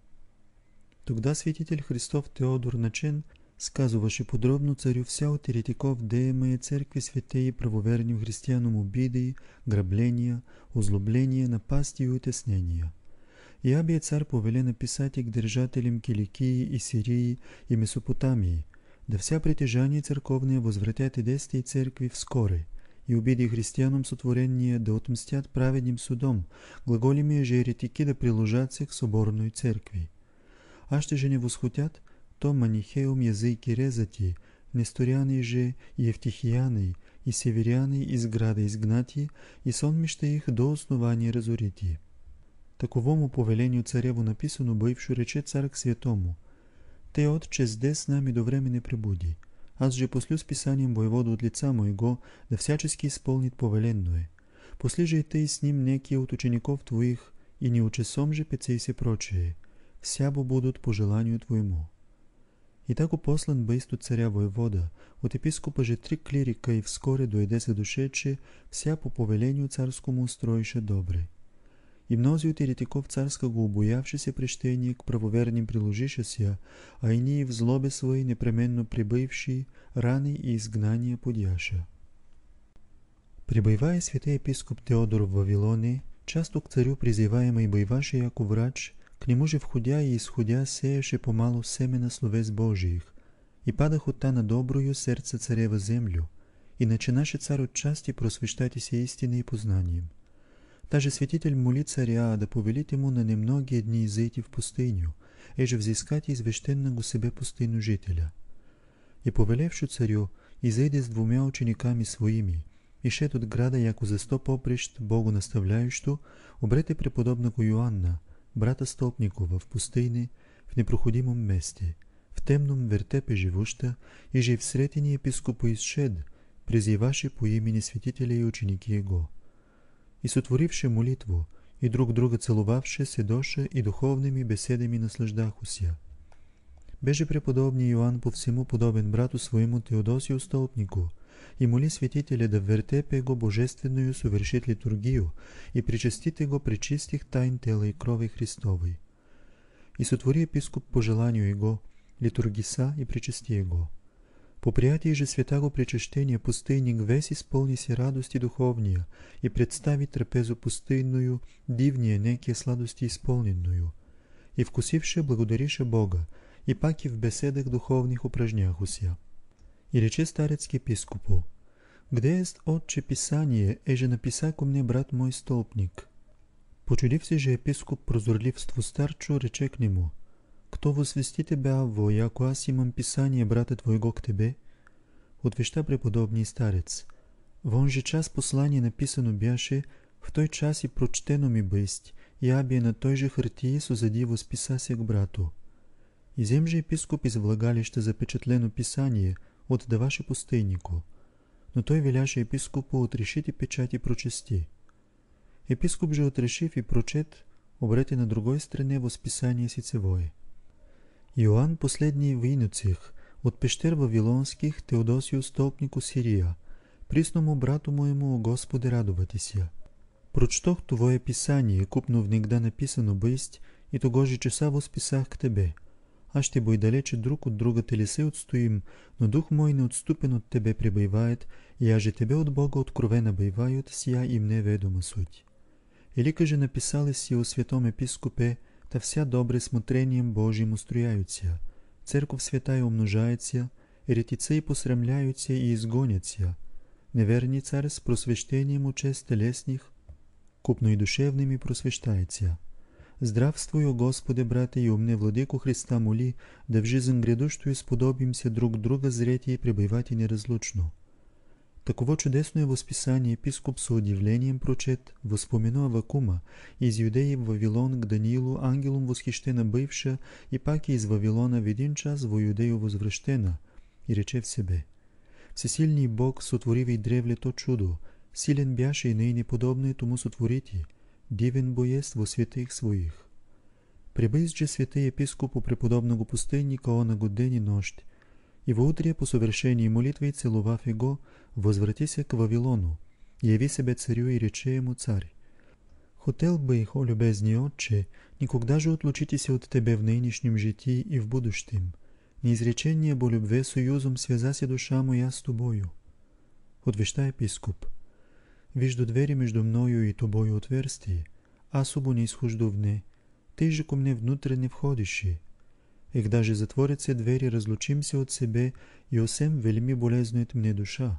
Тогда святитель Христов Теодор Начен Сказуваше подробно царю вся от еретиков деемая церкви свете и в християном обиды, грабления, озлобления, напасти и утеснения. И Абия цар повеле написати к държателям Киликии и Сирии и Месопотамии, да вся притежание църковния возвратят и действия церкви вскоре, и обиди християнам сотворения да отмстят праведним судом, глаголими же еретики да приложат се к соборной церкви. ще же не восхотят, то манихеум языки резати, несторяни же, евтихияни и северяны из града изгнати и сонмища их до основания разорити. Таковому повелению цареву написано бывшую рече цар к святому. Те отче зде с нами до времени пребуди. Аз же послю с писанием воеводу от лица моего, да всячески исполнит повеленное. После же и ты с ним некие от учеников твоих, и не учесом же пецы и прочее. Всябо будут по желанию твоему. И так опослан бе исто царя воевода, от епископа же три клирика и вскоре дойде се душе, че вся по повелению царскому устроише добре. И мнози от еретиков царского обоявшися прещения к правоверним приложишеся, а иные в злобе своей непременно прибывшие, раны и изгнания подяша. Прибывая святый епископ Теодор в Вавилоне, часто к царю призываемый боеваший яко врач, К нему же входя и изходя сеяше помало семе на словес Божиих, и падах оттана на доброю сердце царева землю, и начинаше царь отчасти просвещати се истиной и познанием. Таже святитель моли царя да повелит Му на немногие дни изойти в пустыню, еже взискать извещенна го себе пустыну жителя. И повелевши царю, изейде с двумя учениками своими, и шед от града яко за сто поприщ Богу наставляющо, обрете преподобного Йоанна – брата Столпникова в пустыне, в непроходимом месте, в темном вертепе живуща, и же в сретени епископа изшед, призываше по имени святителя и ученики его. И сотворивши молитву, и друг друга целувавши, седоше и духовними беседами наслаждахуся. Беше преподобни Йоанн по всему подобен брату своему Теодосию Столпнику – и моли светителя да въртепе го божествено и усовершит литургию, и причастите го при чистих тайн тела и крови Христовой. И сотвори епископ по желанию его, литургиса и причасти его. По приятии же святаго причащения пустынник весь исполни си радости духовния и представи трапезу пустынную, дивния некие сладости изпълненную. И вкусивше благодарише Бога, и паки в беседах духовних упражнях уся. И рече старец епископу, «Где есть отче писание, е же написа ко мне брат мой столпник?» Почудив се же епископ прозорливство старчо, рече к нему, «Кто възвести тебе, во, и ако аз имам писание брата твой го к тебе?» Отвеща преподобни старец, «Вон же час послание написано бяше, в той час и прочтено ми бысть, я би е на той же хартии созади восписа се к брату». Изем же епископ из влагалища запечатлено писание – от отдаваше пустыннику, но той веляше епископу отрешите печати прочести. Епископ же отрешив и прочет, обрете на другой стране восписание сицевое. Иоанн последний вынуцих от пещер вавилонских Теодосию столпнику Сирия, присному брату моему Господи радовате сия. Прочтох Твое писание, купно в негда написано бысть, и того же часа восписах к Тебе – аз ще бой далече друг от друга се отстоим, но дух мой неотступен от тебе пребивает, и аже тебе от Бога откровена бивают, сия им неведома суть. Или каже написали си о святом епископе, та вся добре смотрением Божиим устрояют ся, церковь и е умножает ся, и посрамляют ся и изгонят ся, неверни цар с просвещением учесть телесних, купно и душевними просвещает ся. Здравствуй, о Господе, брате и умне, владыку Христа моли, да в жизнь грядущую се друг друга зреть и пребывать неразлучно. Таково чудесно е възписание, епископ с удивлением прочет, възпомено Авакума, из Юдеи в Вавилон к Даниилу ангелом восхищена бывша и пак е из Вавилона в един час во Юдею възвръщена, и рече в себе. Всесильний Бог сотвори ви древлето чудо, силен бяше и ней неподобно е тому сотворити, дивен боец во святых своих. Пребысь святый епископу преподобного пустынника на годен и нощ, и воутре по совершении молитвы, целовав его, возврати се к Вавилону, яви себе царю и рече ему царь. Хотел бих, о любезни отче, никогда же отлучите от тебе в нынешнем житии и в будущем. Неизречение бо любве союзом связа душа моя с тобою. Отвеща епископ – Виждо двери между мною и тобою отверстие. Аз обо не изхожду в не. Ти же ко мне внутре не входиши. Ех даже затворят се двери, разлучим се от себе и осем велими болезно болезнует мне душа.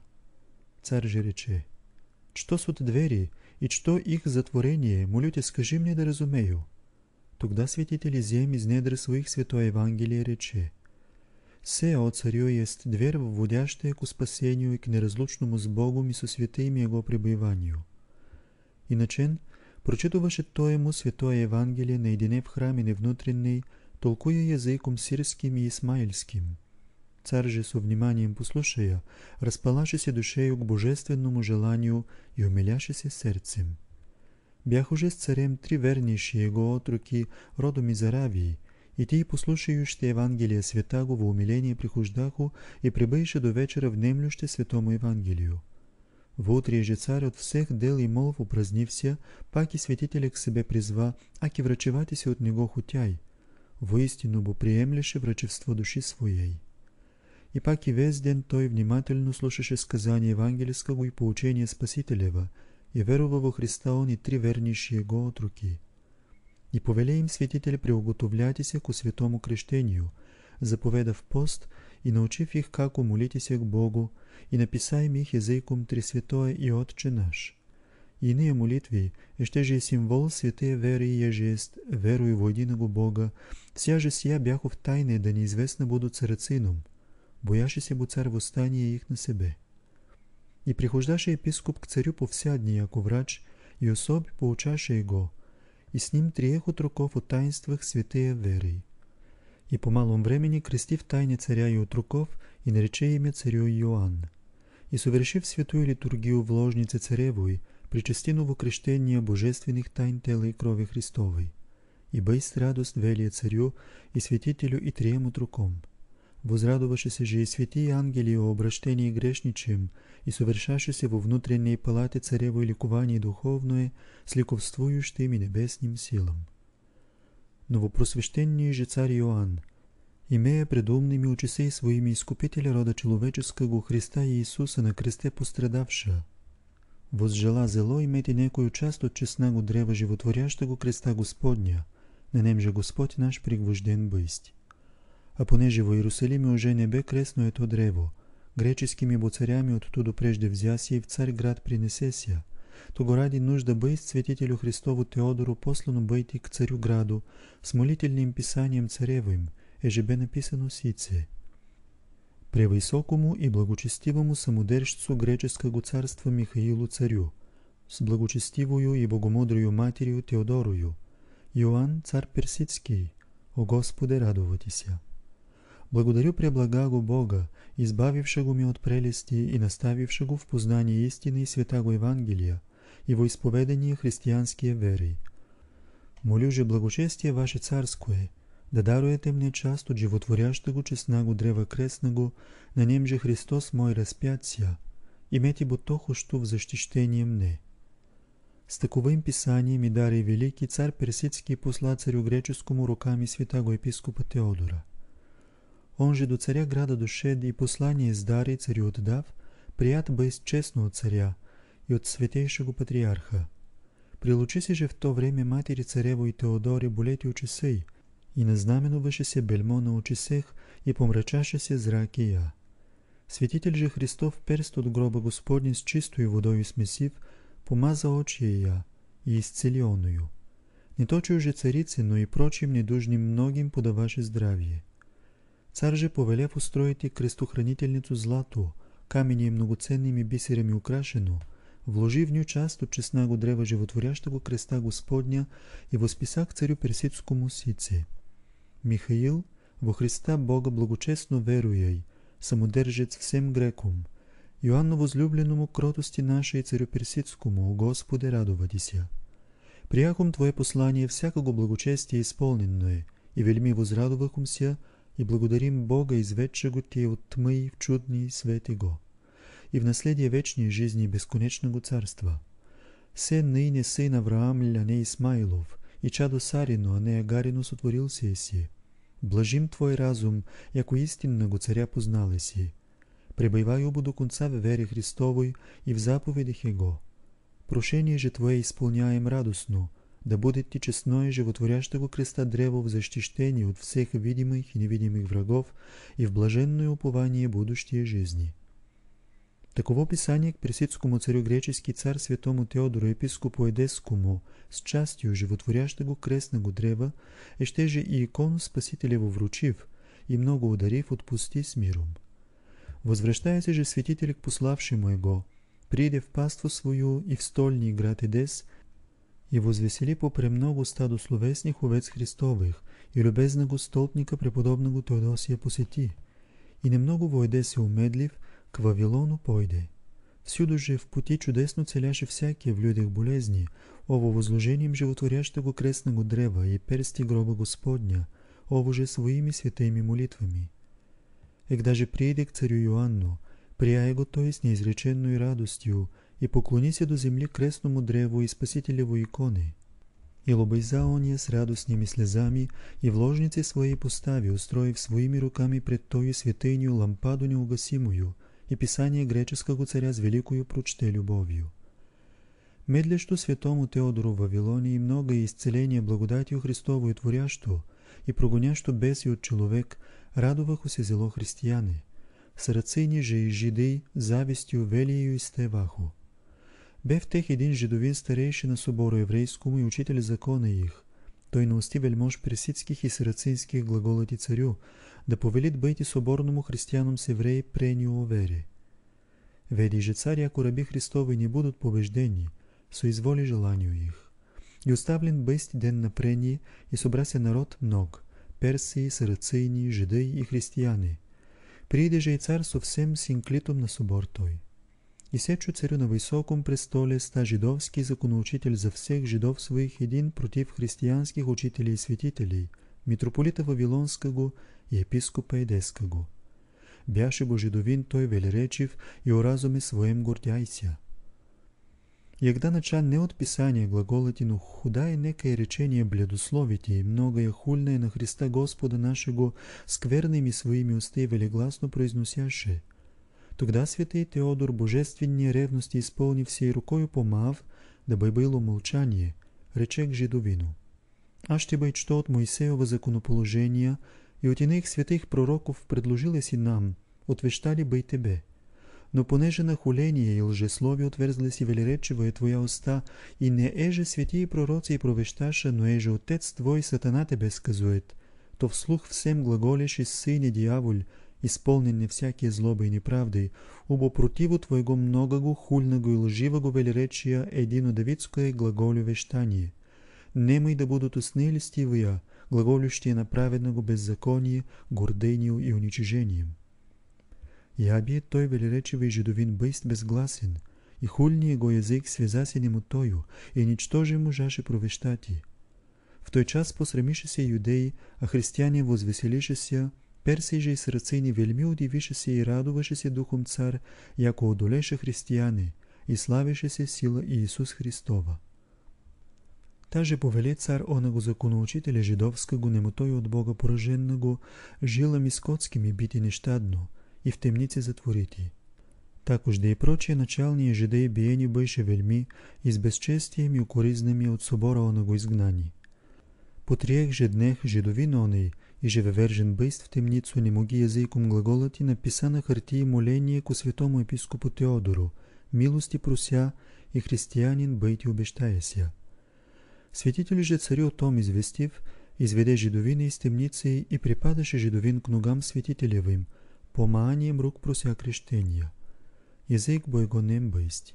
Цар же рече, «Что суд двери и что их затворение, молю те, скажи мне да разумею». Тогда святители зем из недра своих святое Евангелие рече – се, о, Царю есть дверь, вводящая к спасению и к неразлучному с Богом и со святыми Его пребыванию. Иначе, прочитуваше той ему Святое Евангелие наедине в храме невнутренний, толкуя языком сирским и исмаильским. Царь же со вниманием послушая, распалашися душею к божественному желанию и умиляшися сердцем. Бях уже с царем три вернейшие его отроки родом из Аравии – и ти, послушающите Евангелие света го во умиление прихождако и прибъйше до вечера внемлюще светому Евангелию. же царь от всех дел и молв упразнився, пак и святителя к себе призва, аки врачевати си от него хотяй. Воистину бо приемлеше врачевство души своей. И пак и весь ден той внимательно слушаше сказание евангельского и поучение Спасителева, и верува во Христа он и три вернейшие Го от руки – и повеле им святители, преуготовляйте се ко святому крещению, заповедав пост и научив их како молите се к Богу, и написай ми их три Тресвятое и Отче наш. Иные молитви, ще же е символ святые веры и ежест, и во единого Бога, вся же сия бяху в тайне, да неизвестно будут сарацином, бояше се бо цар восстание их на себе. И прихождаше епископ к царю повсядни, ако врач, и особи поучаше его – и с ним трех утруков у таинствах святые веры. И по малом времени крестив тайне царя и утруков, и нарече имя царю Иоанн. И совершив святую литургию в ложнице царевой, причастину во крещение божественных тайн тела и крови Христовой. И бейс радость велия царю и святителю и трем утруком. Возрадуваше се же и свети ангели о обращении грешничем и совершаше во внутренней палате царево и ликование духовное с ликовствующим и небесним силам. Но во же царь Иоанн, имея пред умными своими искупителя рода человеческого Христа и Иисуса на кресте пострадавша, возжела зело имете некую част от честного го древа животворяща го креста Господня, на нем же Господь наш пригвожден бысть. А понеже во Иерусалиме уже не бе кресно ето древо, греческими боцарями от тудо прежде взяси и в царь град принесе сия, того ради нужда быть святителю Христову Теодору послано быть к царю граду с молительным писанием царевым, еже бе написано сице. Превысокому и благочестивому самодержцу греческого царства Михаилу царю, с благочестивою и богомудрою матерью Теодорою, Иоанн Цар персидский, о Господе радуватися! Благодарю преблагаго Бога, избавившего ми от прелести и наставившего в познание истины и святаго Евангелия и во изповедание християнские вери. Молю же благочестие Ваше Царское, да даруете мне част от животворящего честнаго древа крестного, на нем же Христос мой и мети бо то хощо в защищение мне. С таковым писанием и дари великий цар персидский посла царю греческому руками святаго епископа Теодора – Он же до царя града дошед и послание с дари царю отдав, прият без честно от царя и от святейшего патриарха. Прилучи се же в то время матери царевой Теодоре болети очисей, и назнаменуваше се бельмо на очисех и помрачаше се зраки я. Светитель же Христов перст от гроба Господень с чистою водою смесив, помаза очи я и исцели он Не то же царицы, но и прочим недужним многим подаваше здравие. Цар же повелев построите крестохранителницу злато, и многоценними бисерами украшено, вложи в ню част от го древа го креста Господня и восписа к царю персидскому сице. Михаил, во Христа Бога благочестно веруяй, самодържец всем греком, Йоанну возлюбленому кротости и царю персидскому, о Господе, радовати ся. Прияхом Твое послание благочестие изпълнено е и вельми возрадовахом ся, и благодарим Бога, изведши го ти от тьмы и в чудни свет Его, и в наследие вечной жизни бесконечного царства. Се ныне на Авраам, ля не Исмаилов, и чадо Сарино, а не Агарину сотворил е си. Блажим твой разум, яко го царя познала си. Пребайвай обо до конца в вере Христовой и в заповедях Его. Прошение же Твое исполняем радостно – да бъде ти честно и животворяща го креста древо в защищение от всех видимых и невидимых врагов и в блаженное упование будущей жизни. Таково писание к персидскому царю греческий цар святому Теодору епископу Едескому с частью животворящего крестного древа, и ще же и икон Спасителево вручив, и много ударив отпусти с миром. Возвращается же святитель к пославшему его, приде в паству свою и в стольний град Едес – и возвесели попремного стадо словесних овец Христовых, и любезна го столпника преподобна го Теодосия посети. И немного войде се умедлив, к Вавилону пойде. Всюду же в пути чудесно целяше всякие в людях болезни, ово возложением животворяща го крестна го древа и персти гроба Господня, ово же своими святыми молитвами. Ек даже приеде к царю Йоанну, прияе го той с неизреченной радостью, и поклони се до земли крестному древу и спасителеву иконы. И лобыза он с радостными слезами, и вложницы свои постави, устроив своими руками пред тою святыню лампаду неугасимую, и писание греческого царя с великою прочте любовью. Медлящо святому Теодору в Вавилонии многое исцеление благодатью и творящо и прогонящо беси от человек, радоваху се зело християни. Сарацини же и жиды завистью велию и стеваху. Бе в тех един жидовин старейшина собора еврейскому и учители закона их. Той наустивель мож персидских и сирацинских глаголати царю, да повелит бъйте соборному християнам с евреи прению о Веди же царь, ако раби Христовы не будут побеждени, соизволи желанию их. И оставлен бести ден на прение, и собрася народ мног, персии, сарацини, жиды и християни. Прииде же и цар совсем синклитум на собор той. И Сечо царю на высоком престоле ста жидовский законоучитель за всех жидов своих един против христианских учителей и святителей, митрополита Вавилонского и епископа Едеского. Бяше го жидовин той велеречив и о своем гордяйся. Егда начан не от писания глаголати, но худа е нека и речение бледословите и многое хульное на Христа Господа нашего скверными своими усты велегласно произносяше – Тогда свети Теодор божественни ревности изпълни все и рукою помав, да бъй бъйло мълчание, рече к жидовину. Аз ще бъй что от Моисеева законоположения и от иных святых пророков предложила си нам, отвещали бъй тебе. Но понеже на хуление и лжеслови отверзла си велеречива е твоя уста, и не еже свети и пророци и провещаша, но еже отец твой сатана тебе сказует, то вслух всем глаголеш и сын и дьяволь, не всякия злоба и неправды, убо противо Твоего многого, хульного и го велеречия едино е глаголю вещание. Немай да будут усны листивые, глаголющие на праведного беззаконие, гордению и уничижением. Яби е той и жидовин быст безгласен, и хульния го язык связасен ему тою, и ничтоже можаше провещати. В той час посрамише се юдеи, а християне возвеселише се, Персежа с ръце невелми удивише се и радваше се духом цар, яко одолеше християни и славеше се сила Иисус Христова. Таже повели цар онаго законоучителя жидовска го немотой от Бога пораженна го, жилами скотскими бити нещадно и в темници затворити. Також уж да и прочие начални жидеи биени беше вельми и с безчестием и укоризнами от собора онаго изгнани. Потриех же днех жидовина оней, и живевержен бъйст в темницу не моги глаголът и написа на хартии моление ко святому епископу Теодору, милости прося и християнин бъйти обещая ся. Светитель же от том известив, изведе жидовина из темницы и припадаше жидовин к ногам святителевым, помаанием рук прося крещения. Язык нем бысть.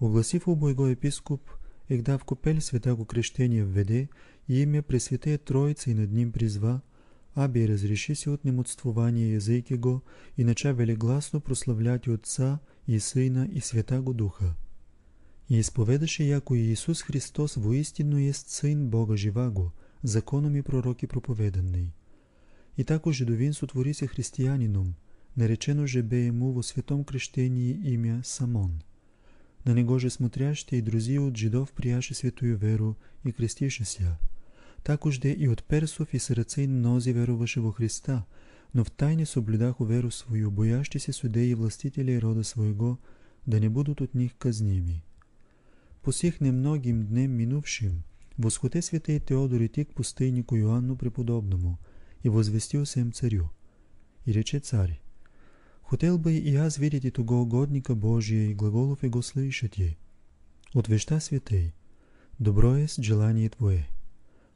Огласив обойго епископ, егда в купель света го крещение введе и име Пресвятея Троица и над ним призва – Аби разреши от немотствование Го, и начали гласно прославлять Отца и Сына и Святаго Духа. И изповедаше яко Иисус Христос воистину есть Сын Бога живаго, законом и пророки проповеданный. И тако жедовин сотвори се християнином, наречено же бе ему во святом крещении имя Самон. На него же смотрящи и друзи от жидов прияше святую веру и крестише ся. Такожде и от Персов и Сарацин мнози веруваше во Христа, но в тайне соблюдах веру свою, боящи се судеи и властители рода своего, да не будут от них казними. По сих немногим днем минувшим, восхоте святей Теодор и тик пустейнику Йоанну преподобному и возвестил сем царю. И рече царь, «Хотел бы и аз видеть и того угодника Божия и глаголов его слышать ей. Отвеща святей, добро есть желание твое»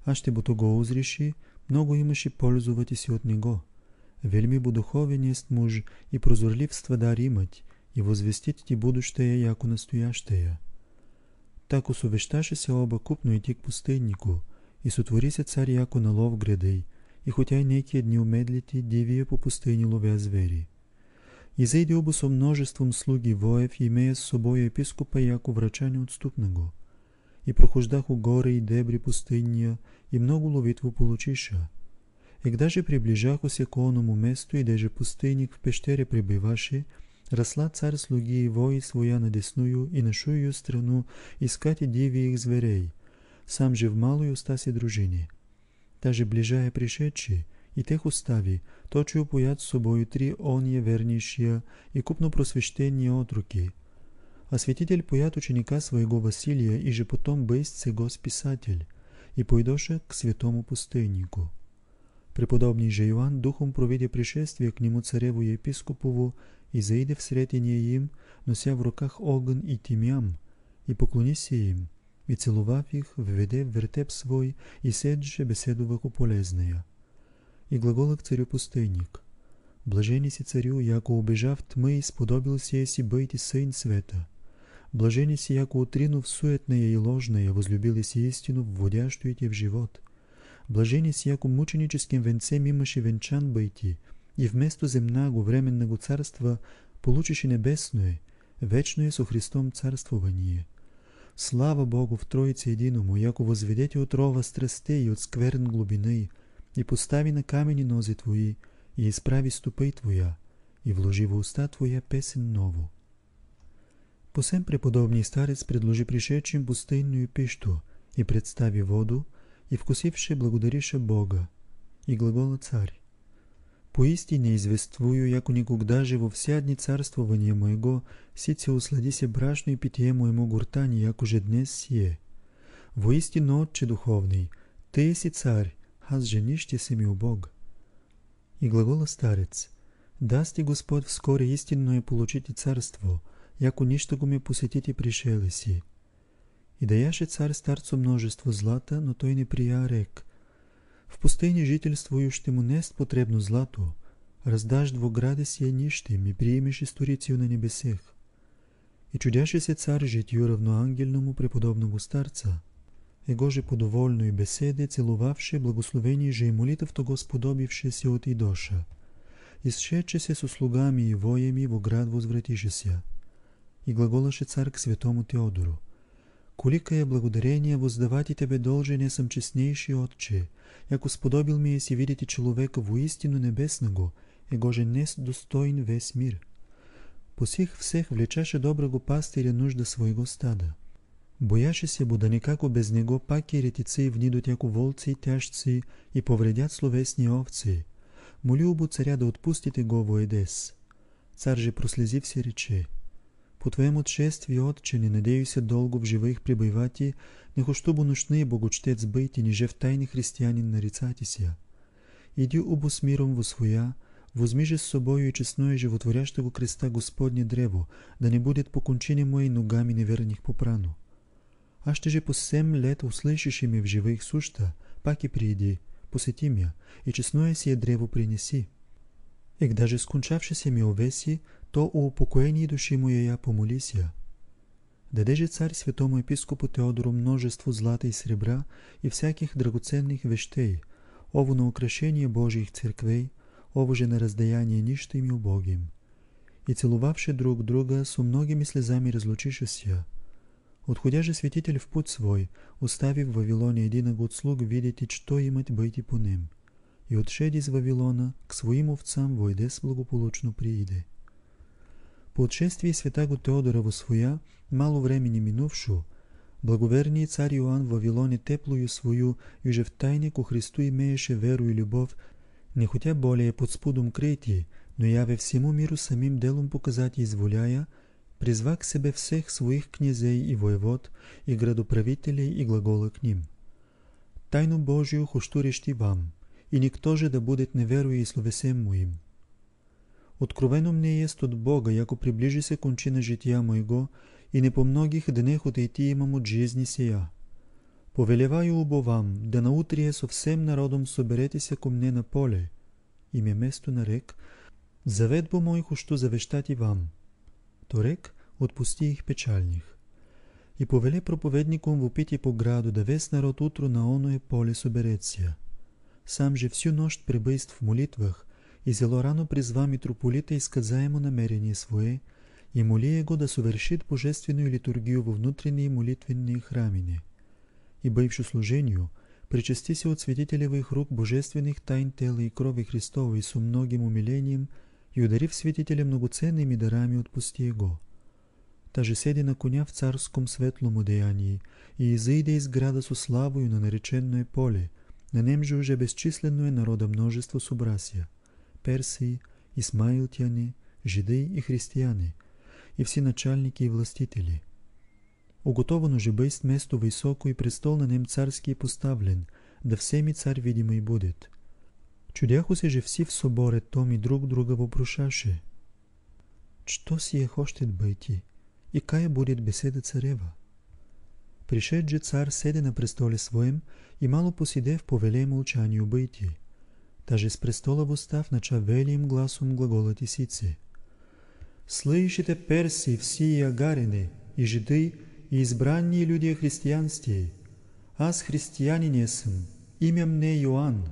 а ще бото го узреши, много имаше пользовать си от него. Вельми будуховенест муж и прозорливство дар имать, и возвестить ти будущее, яко настоящее. Так усовещаше се оба купно идти к пустыннику, и сотвори се царь яко на лов грядей, и хотя и некие дни умедлите, дивие по пустыне ловя звери. И зайде оба со множеством слуги воев, имея с собой епископа яко врача неотступного и прохождах у горы и дебри пустынния, и много ловитво получиша. Ек даже приближахося к оному месту, и даже пустынник в пещере пребываше, расла царь слуги его и своя на десную и на шую страну искать диви их зверей, сам же в малую уста си дружини. Даже ближая пришедши, и тех остави, точи опоят с собою три ония вернишия и купно просвещение от Освятитель пуят ученика своего Василия, и же потом бысть сего списатель, и пойдоше к святому пустыннику. Преподобный же Иоанн духом проведе пришествие к нему цареву епископову, и заиде в сретение им, нося в руках огонь и тимям, и поклонися им, и целував их, введе в вертеп свой, и седже беседовако полезная. И глагола к царю пустынник. Блажени си царю, яко убежав тьмы, сподобился еси быть и сын света. Блажени си, яко отринув суетная е и ложная, возлюбили си истину, вводящую те в живот. Блажени си, яко мученическим венцем имаше венчан байти, и вместо земнаго временного царства получишь небесное, вечное со Христом царствование. Слава Богу в Троице единому, яко возведете от рова страсте и от скверн глубины, и постави на камени нози твои, и исправи ступы твоя, и вложи в уста твоя песен нову. Посем преподобний старец предложи пришедшим пустынную пищу и представи воду, и вкусивший благодарише Бога и глагола «Царь». Поистине извествую, яко никогда же во вся дни царствования моего, сице услади се брашно и питие моему гуртани, яко же днес сие. Воистину, Отче Духовный, Ты си царь, аз женище си ми у Бог. И глагола старец, да сте Господ вскоре истинно и получите царство – яко нищо го ми посетити пришеле си. И даяше цар старцу множество злата, но той не прия рек. В пустыне жительствующему му нест потребно злато, раздаш двограде сие нищим и приемеш историцию на небесех. И чудяше се цар житью равноангельному преподобного старца, его же подовольно и беседе целувавше благословение же и молитвто господобивше се от Идоша. Изшедше се с услугами и воями во град возвратише се и глаголаше царь к святому Теодору. е благодарение воздавати тебе должен съм честнейши отче, яко сподобил ми е си видите человека воистину небесного, его же нес достоин весь мир». Посих всех добра доброго пастиря нужда своего стада. Бояше се Буда никако без него пак и ретици внидут яко волци и тяжци и повредят словесни овци. Молил бу царя да отпустите го воедес. Цар же прослезив се рече – по Твоем отшествию, Отче, не надею се долго в живых пребывать, и не хочу бонушны богочтец быть, и ниже в тайни християнин нарицати ся. Иди обо с миром во своя, возьми же с собою и честное животворящего креста Господне древо, да не будет покончение мои ногами неверных попрано. Аз ще же по сем лет услышишь ими в живых суща, пак и прииди, посети мя, и честное сие древо принеси. И даже скончавши се милове си, то у упокоение души му я помоли сия. Дадеже царь святому епископу Теодору множество злата и сребра и всяких драгоценных вещей, ово на украшение Божьих церквей, ово же на раздаяние нищим и убогим. И целувавши друг друга, со многими слезами разлучише сия. же святитель в путь свой, оставив в Вавилоне един от слуг видите, что имать быть и по ним – и, отшед из Вавилона, к своим овцам войде с благополучно прииде. По отшествии света Теодора во своя, мало времени минувшо, Благоверният цар Йоанн в Вавилоне теплую свою, же в тайне ко Христу имееше веру и любов, боле более под спудом крейти, но яве всему миру самим делом показать и изволяя, призва к себе всех своих князей и воевод, и градоправителей и глагола к ним. Тайну Божию хощурещи вам, и никто же да будет неверуя и словесем моим. Откровено мне ест от Бога, яко приближи се кончина жития моего, и не по многих днех от ти имам от жизни сия. Повелеваю вам, да наутрие со всем народом соберете се ко мне на поле, им е место на рек, заветбо моих ощо завещати вам. То рек, отпусти их печальних. И повеле проповедником в опити по граду да вест народ утро на оно е поле соберет сия. Сам же всю нощ пребыв в молитвах, и зело рано призва митрополита изказаемо намерение свое и моли его да совершит божественную литургию во внутренние молитвенные храмине. И бывши служению, причасти се от святителевых рук божественных тайн тела и крови Христовой со многим умилением и ударив святителя многоценными дарами, отпусти его. Таже седи на коня в царском светлом одеянии и изыйде из града со славою на нареченное поле – на же уже безчислено е народа множество субрасия – персии, исмаилтяни, жидеи и християни, и все начальники и властители. Оготовано же бъйст место высоко и престол на нем царский е поставлен, да всеми царь видимый будет. Чудяхо се же все в соборе том и друг друга вопрошаше. Что сие хочет быть и кая будет беседа царева? пришедже цар седе на престоле своем и мало поседе в повеле молчанию бытии. Даже с престола восстав, нача велием гласом глаголът исице. «Слышите, перси, всия гарины, и жиды, и избранные люди християнствие, аз християнин съм, имя мне Йоанн,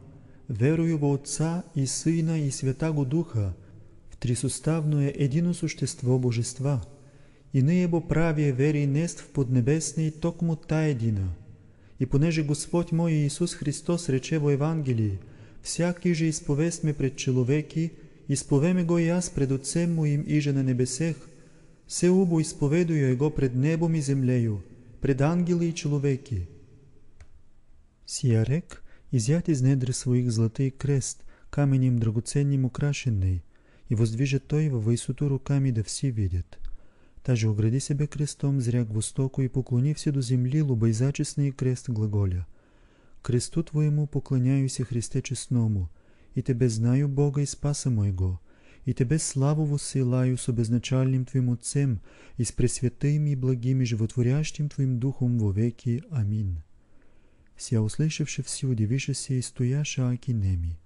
верую во Отца и Сына и Святаго Духа, в трисуставное едино существо Божества». Иные бо правие вери нест в поднебесни токму тайдина. И понеже Господь мой Иисус Христос рече во Евангелие, всяки же изповестме пред человеки, изповеме го и аз пред Отцем моим иже на небесех, се убо изповедуя го пред небом и землею, пред ангели и человеки. Сия рек, изят из недри своих златый крест, каменем драгоценним украшенный, и воздвижет той във висоту руками да все видят. Та же огради себе крестом, зря гвостоко и поклонився до земли лобоизачесний крест глаголя. Кресту Твоему поклоняюся, Христе честному, и Тебе знаю Бога и Спаса моего, и Тебе славу высылаю с обезначальным Твоим Отцем и с пресвятым и благим и животворящим Твоим Духом вовеки амин Аминь. Ся услышавши все, удивившися и стояша Аки неми.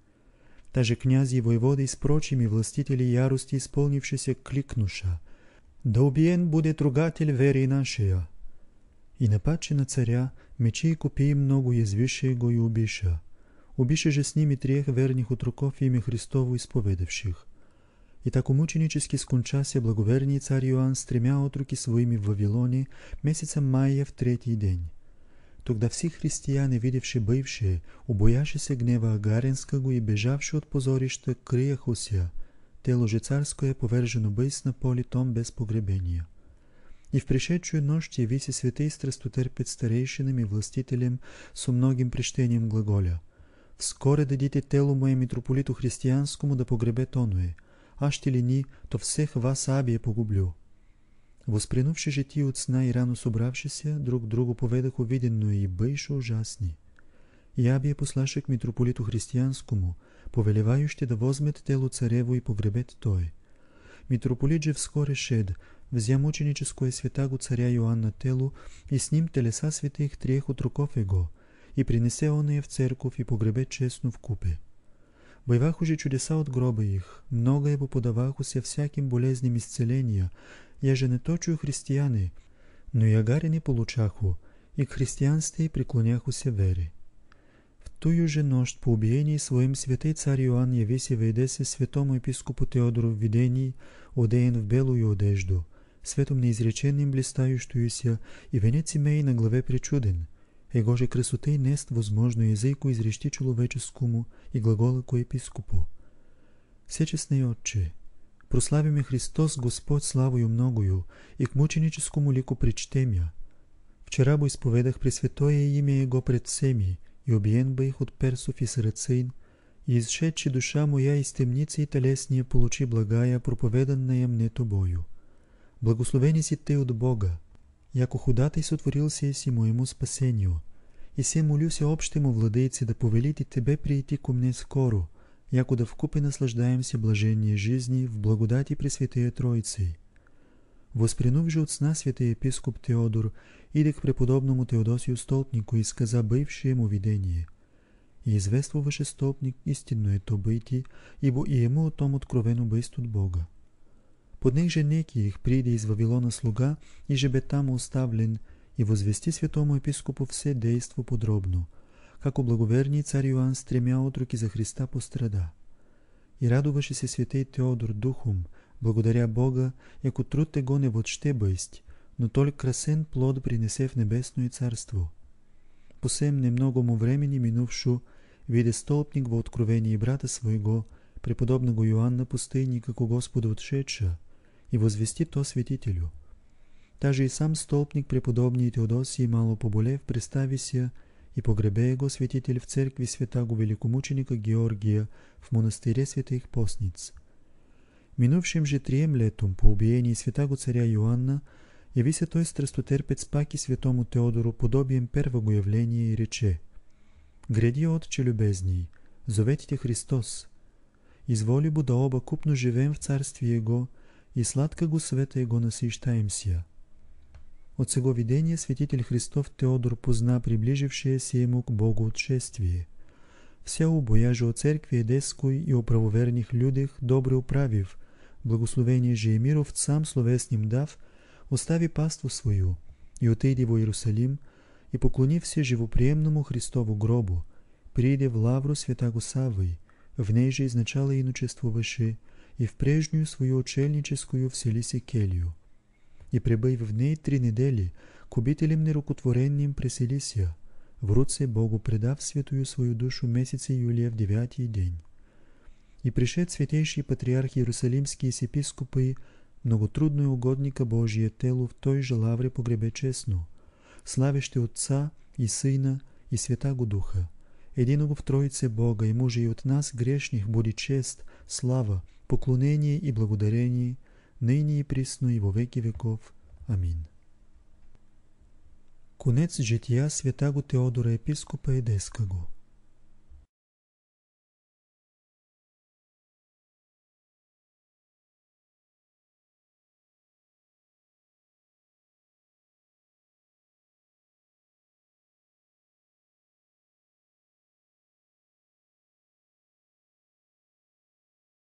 Даже князь и воеводы и с прочими властители ярости исполнившися кликнуша – да убиен буде трогатель вери нашия. И напаче на царя, мечи и копии много язвише го и убиша. Убише же с ними трех верних отроков име Христово изповедавших. И тако мученически сконча се благоверний цар Йоанн с тремя отроки своими в Вавилоне месеца Майя в третий день. Тогда все християне, видевши бывшие, обояше се гнева го и бежавши от позорища, крияха се – тело же царско е повержено бъйс на поли том без погребения. И в пришедшую яви се святей терпит старейшинам и властителем со многим прещением глаголя. Вскоре дадите тело мое митрополиту християнскому да погребе тоное, ще ли ни, то всех вас абие погублю. Възпринувши же ти от сна и рано собравши се, друг друго поведах увиденно и беше ужасни. И абие послаше к митрополиту християнскому – повелевающи да возмет тело царево и погребет той. Митрополит же вскоре шед, взя мученическое го царя Йоанна тело и с ним телеса триех от руков его, и принесе он в церковь и погребе честно в купе. Бывах уже чудеса от гроба их, много е подаваху се всяким изцеления, я же не точу християни, но ягари не получаху, и к и приконяху се вере. Тую же нощ по убиении своим святый царь Иоанн се в се святому епископу Теодору в видении, одеен в белую одежду, светом неизреченным блистающуюся и венец имей на главе причуден. Его же красоты нест возможно езику изрещи человеческому и глагола ко епископу. Всечестный Отче, прославиме Христос Господь славою многою и к мученическому лику причтемя. Вчера Бо исповедах Пресвятое имя Его пред всеми, и убиен бих от Персов и Сарацин, и изшедши душа моя из темницы и телесния получи благая, проповеданная мне тобою. Благословени си ты от Бога, яко худатай сотворил се си моему спасению. И се молю се общему владейце да повелите тебе прийти ко мне скоро, яко да вкупе наслаждаем блажение жизни в благодати Пресвятые Троицей. Възпринув же от сна святия епископ Теодор, идех к преподобному Теодосию Столпнику и сказа бывшее ему видение. И извествуваше Столпник, истинно е то быти, ибо и ему о том откровено бысть от Бога. Поднеже некий их приде из Вавилона слуга, и же бе там оставлен, и возвести святому епископу все действо подробно, како благоверний цар Йоанн стремя тремя отроки за Христа пострада. И радуваше се святей Теодор духом, благодаря Бога, яко труд го не въобще бъйсти, но толь красен плод принесе в и царство. По сем немногому времени минувшо, виде столпник во откровении брата своего, преподобного Йоанна пустынника, ко Господу отшеча, и возвести то святителю. же и сам столпник преподобней Теодосии мало поболев, представи ся и погребе его святитель в церкви го великомученика Георгия в монастыре святых постниц – Минувшим же трием летом, по убиении света го царя Йоанна, яви се той страстотерпец пак и светому Теодору подобием первого явление и рече Греди, Отче любезни, зоветите Христос, изволи бо да оба купно живеем в царствие го и сладка го света Его насищаем сия». От сего видение святитель Христов Теодор позна се ему к Богу отшествие. Вся убоя от церкви едескoj и о правоверних людях добре управив, Благословение же и Емиров сам словесним дав, остави паству свою и отиде во Иерусалим и поклонився живоприемному Христову гробу, приде в лавру святаго Саввы, в ней же изначало иночествуваше и в прежнюю свою очельническую вселиси келью. И пребыв в ней три недели, к обителям нерукотворенним преселися, в руце Богу предав святую свою душу месяце июля в девятий день. и пришед светейший патриарх Иерусалимские с епископы, многотрудно и угодника Божие тело в той же лавре погребе честно, славяще Отца и Сына и Свята го Духа, единого в Троице Бога и мужа и от нас грешних буди чест, слава, поклонение и благодарение, ныне и присно и во веки веков. Амин. Конец жития святаго Теодора епископа Едескаго.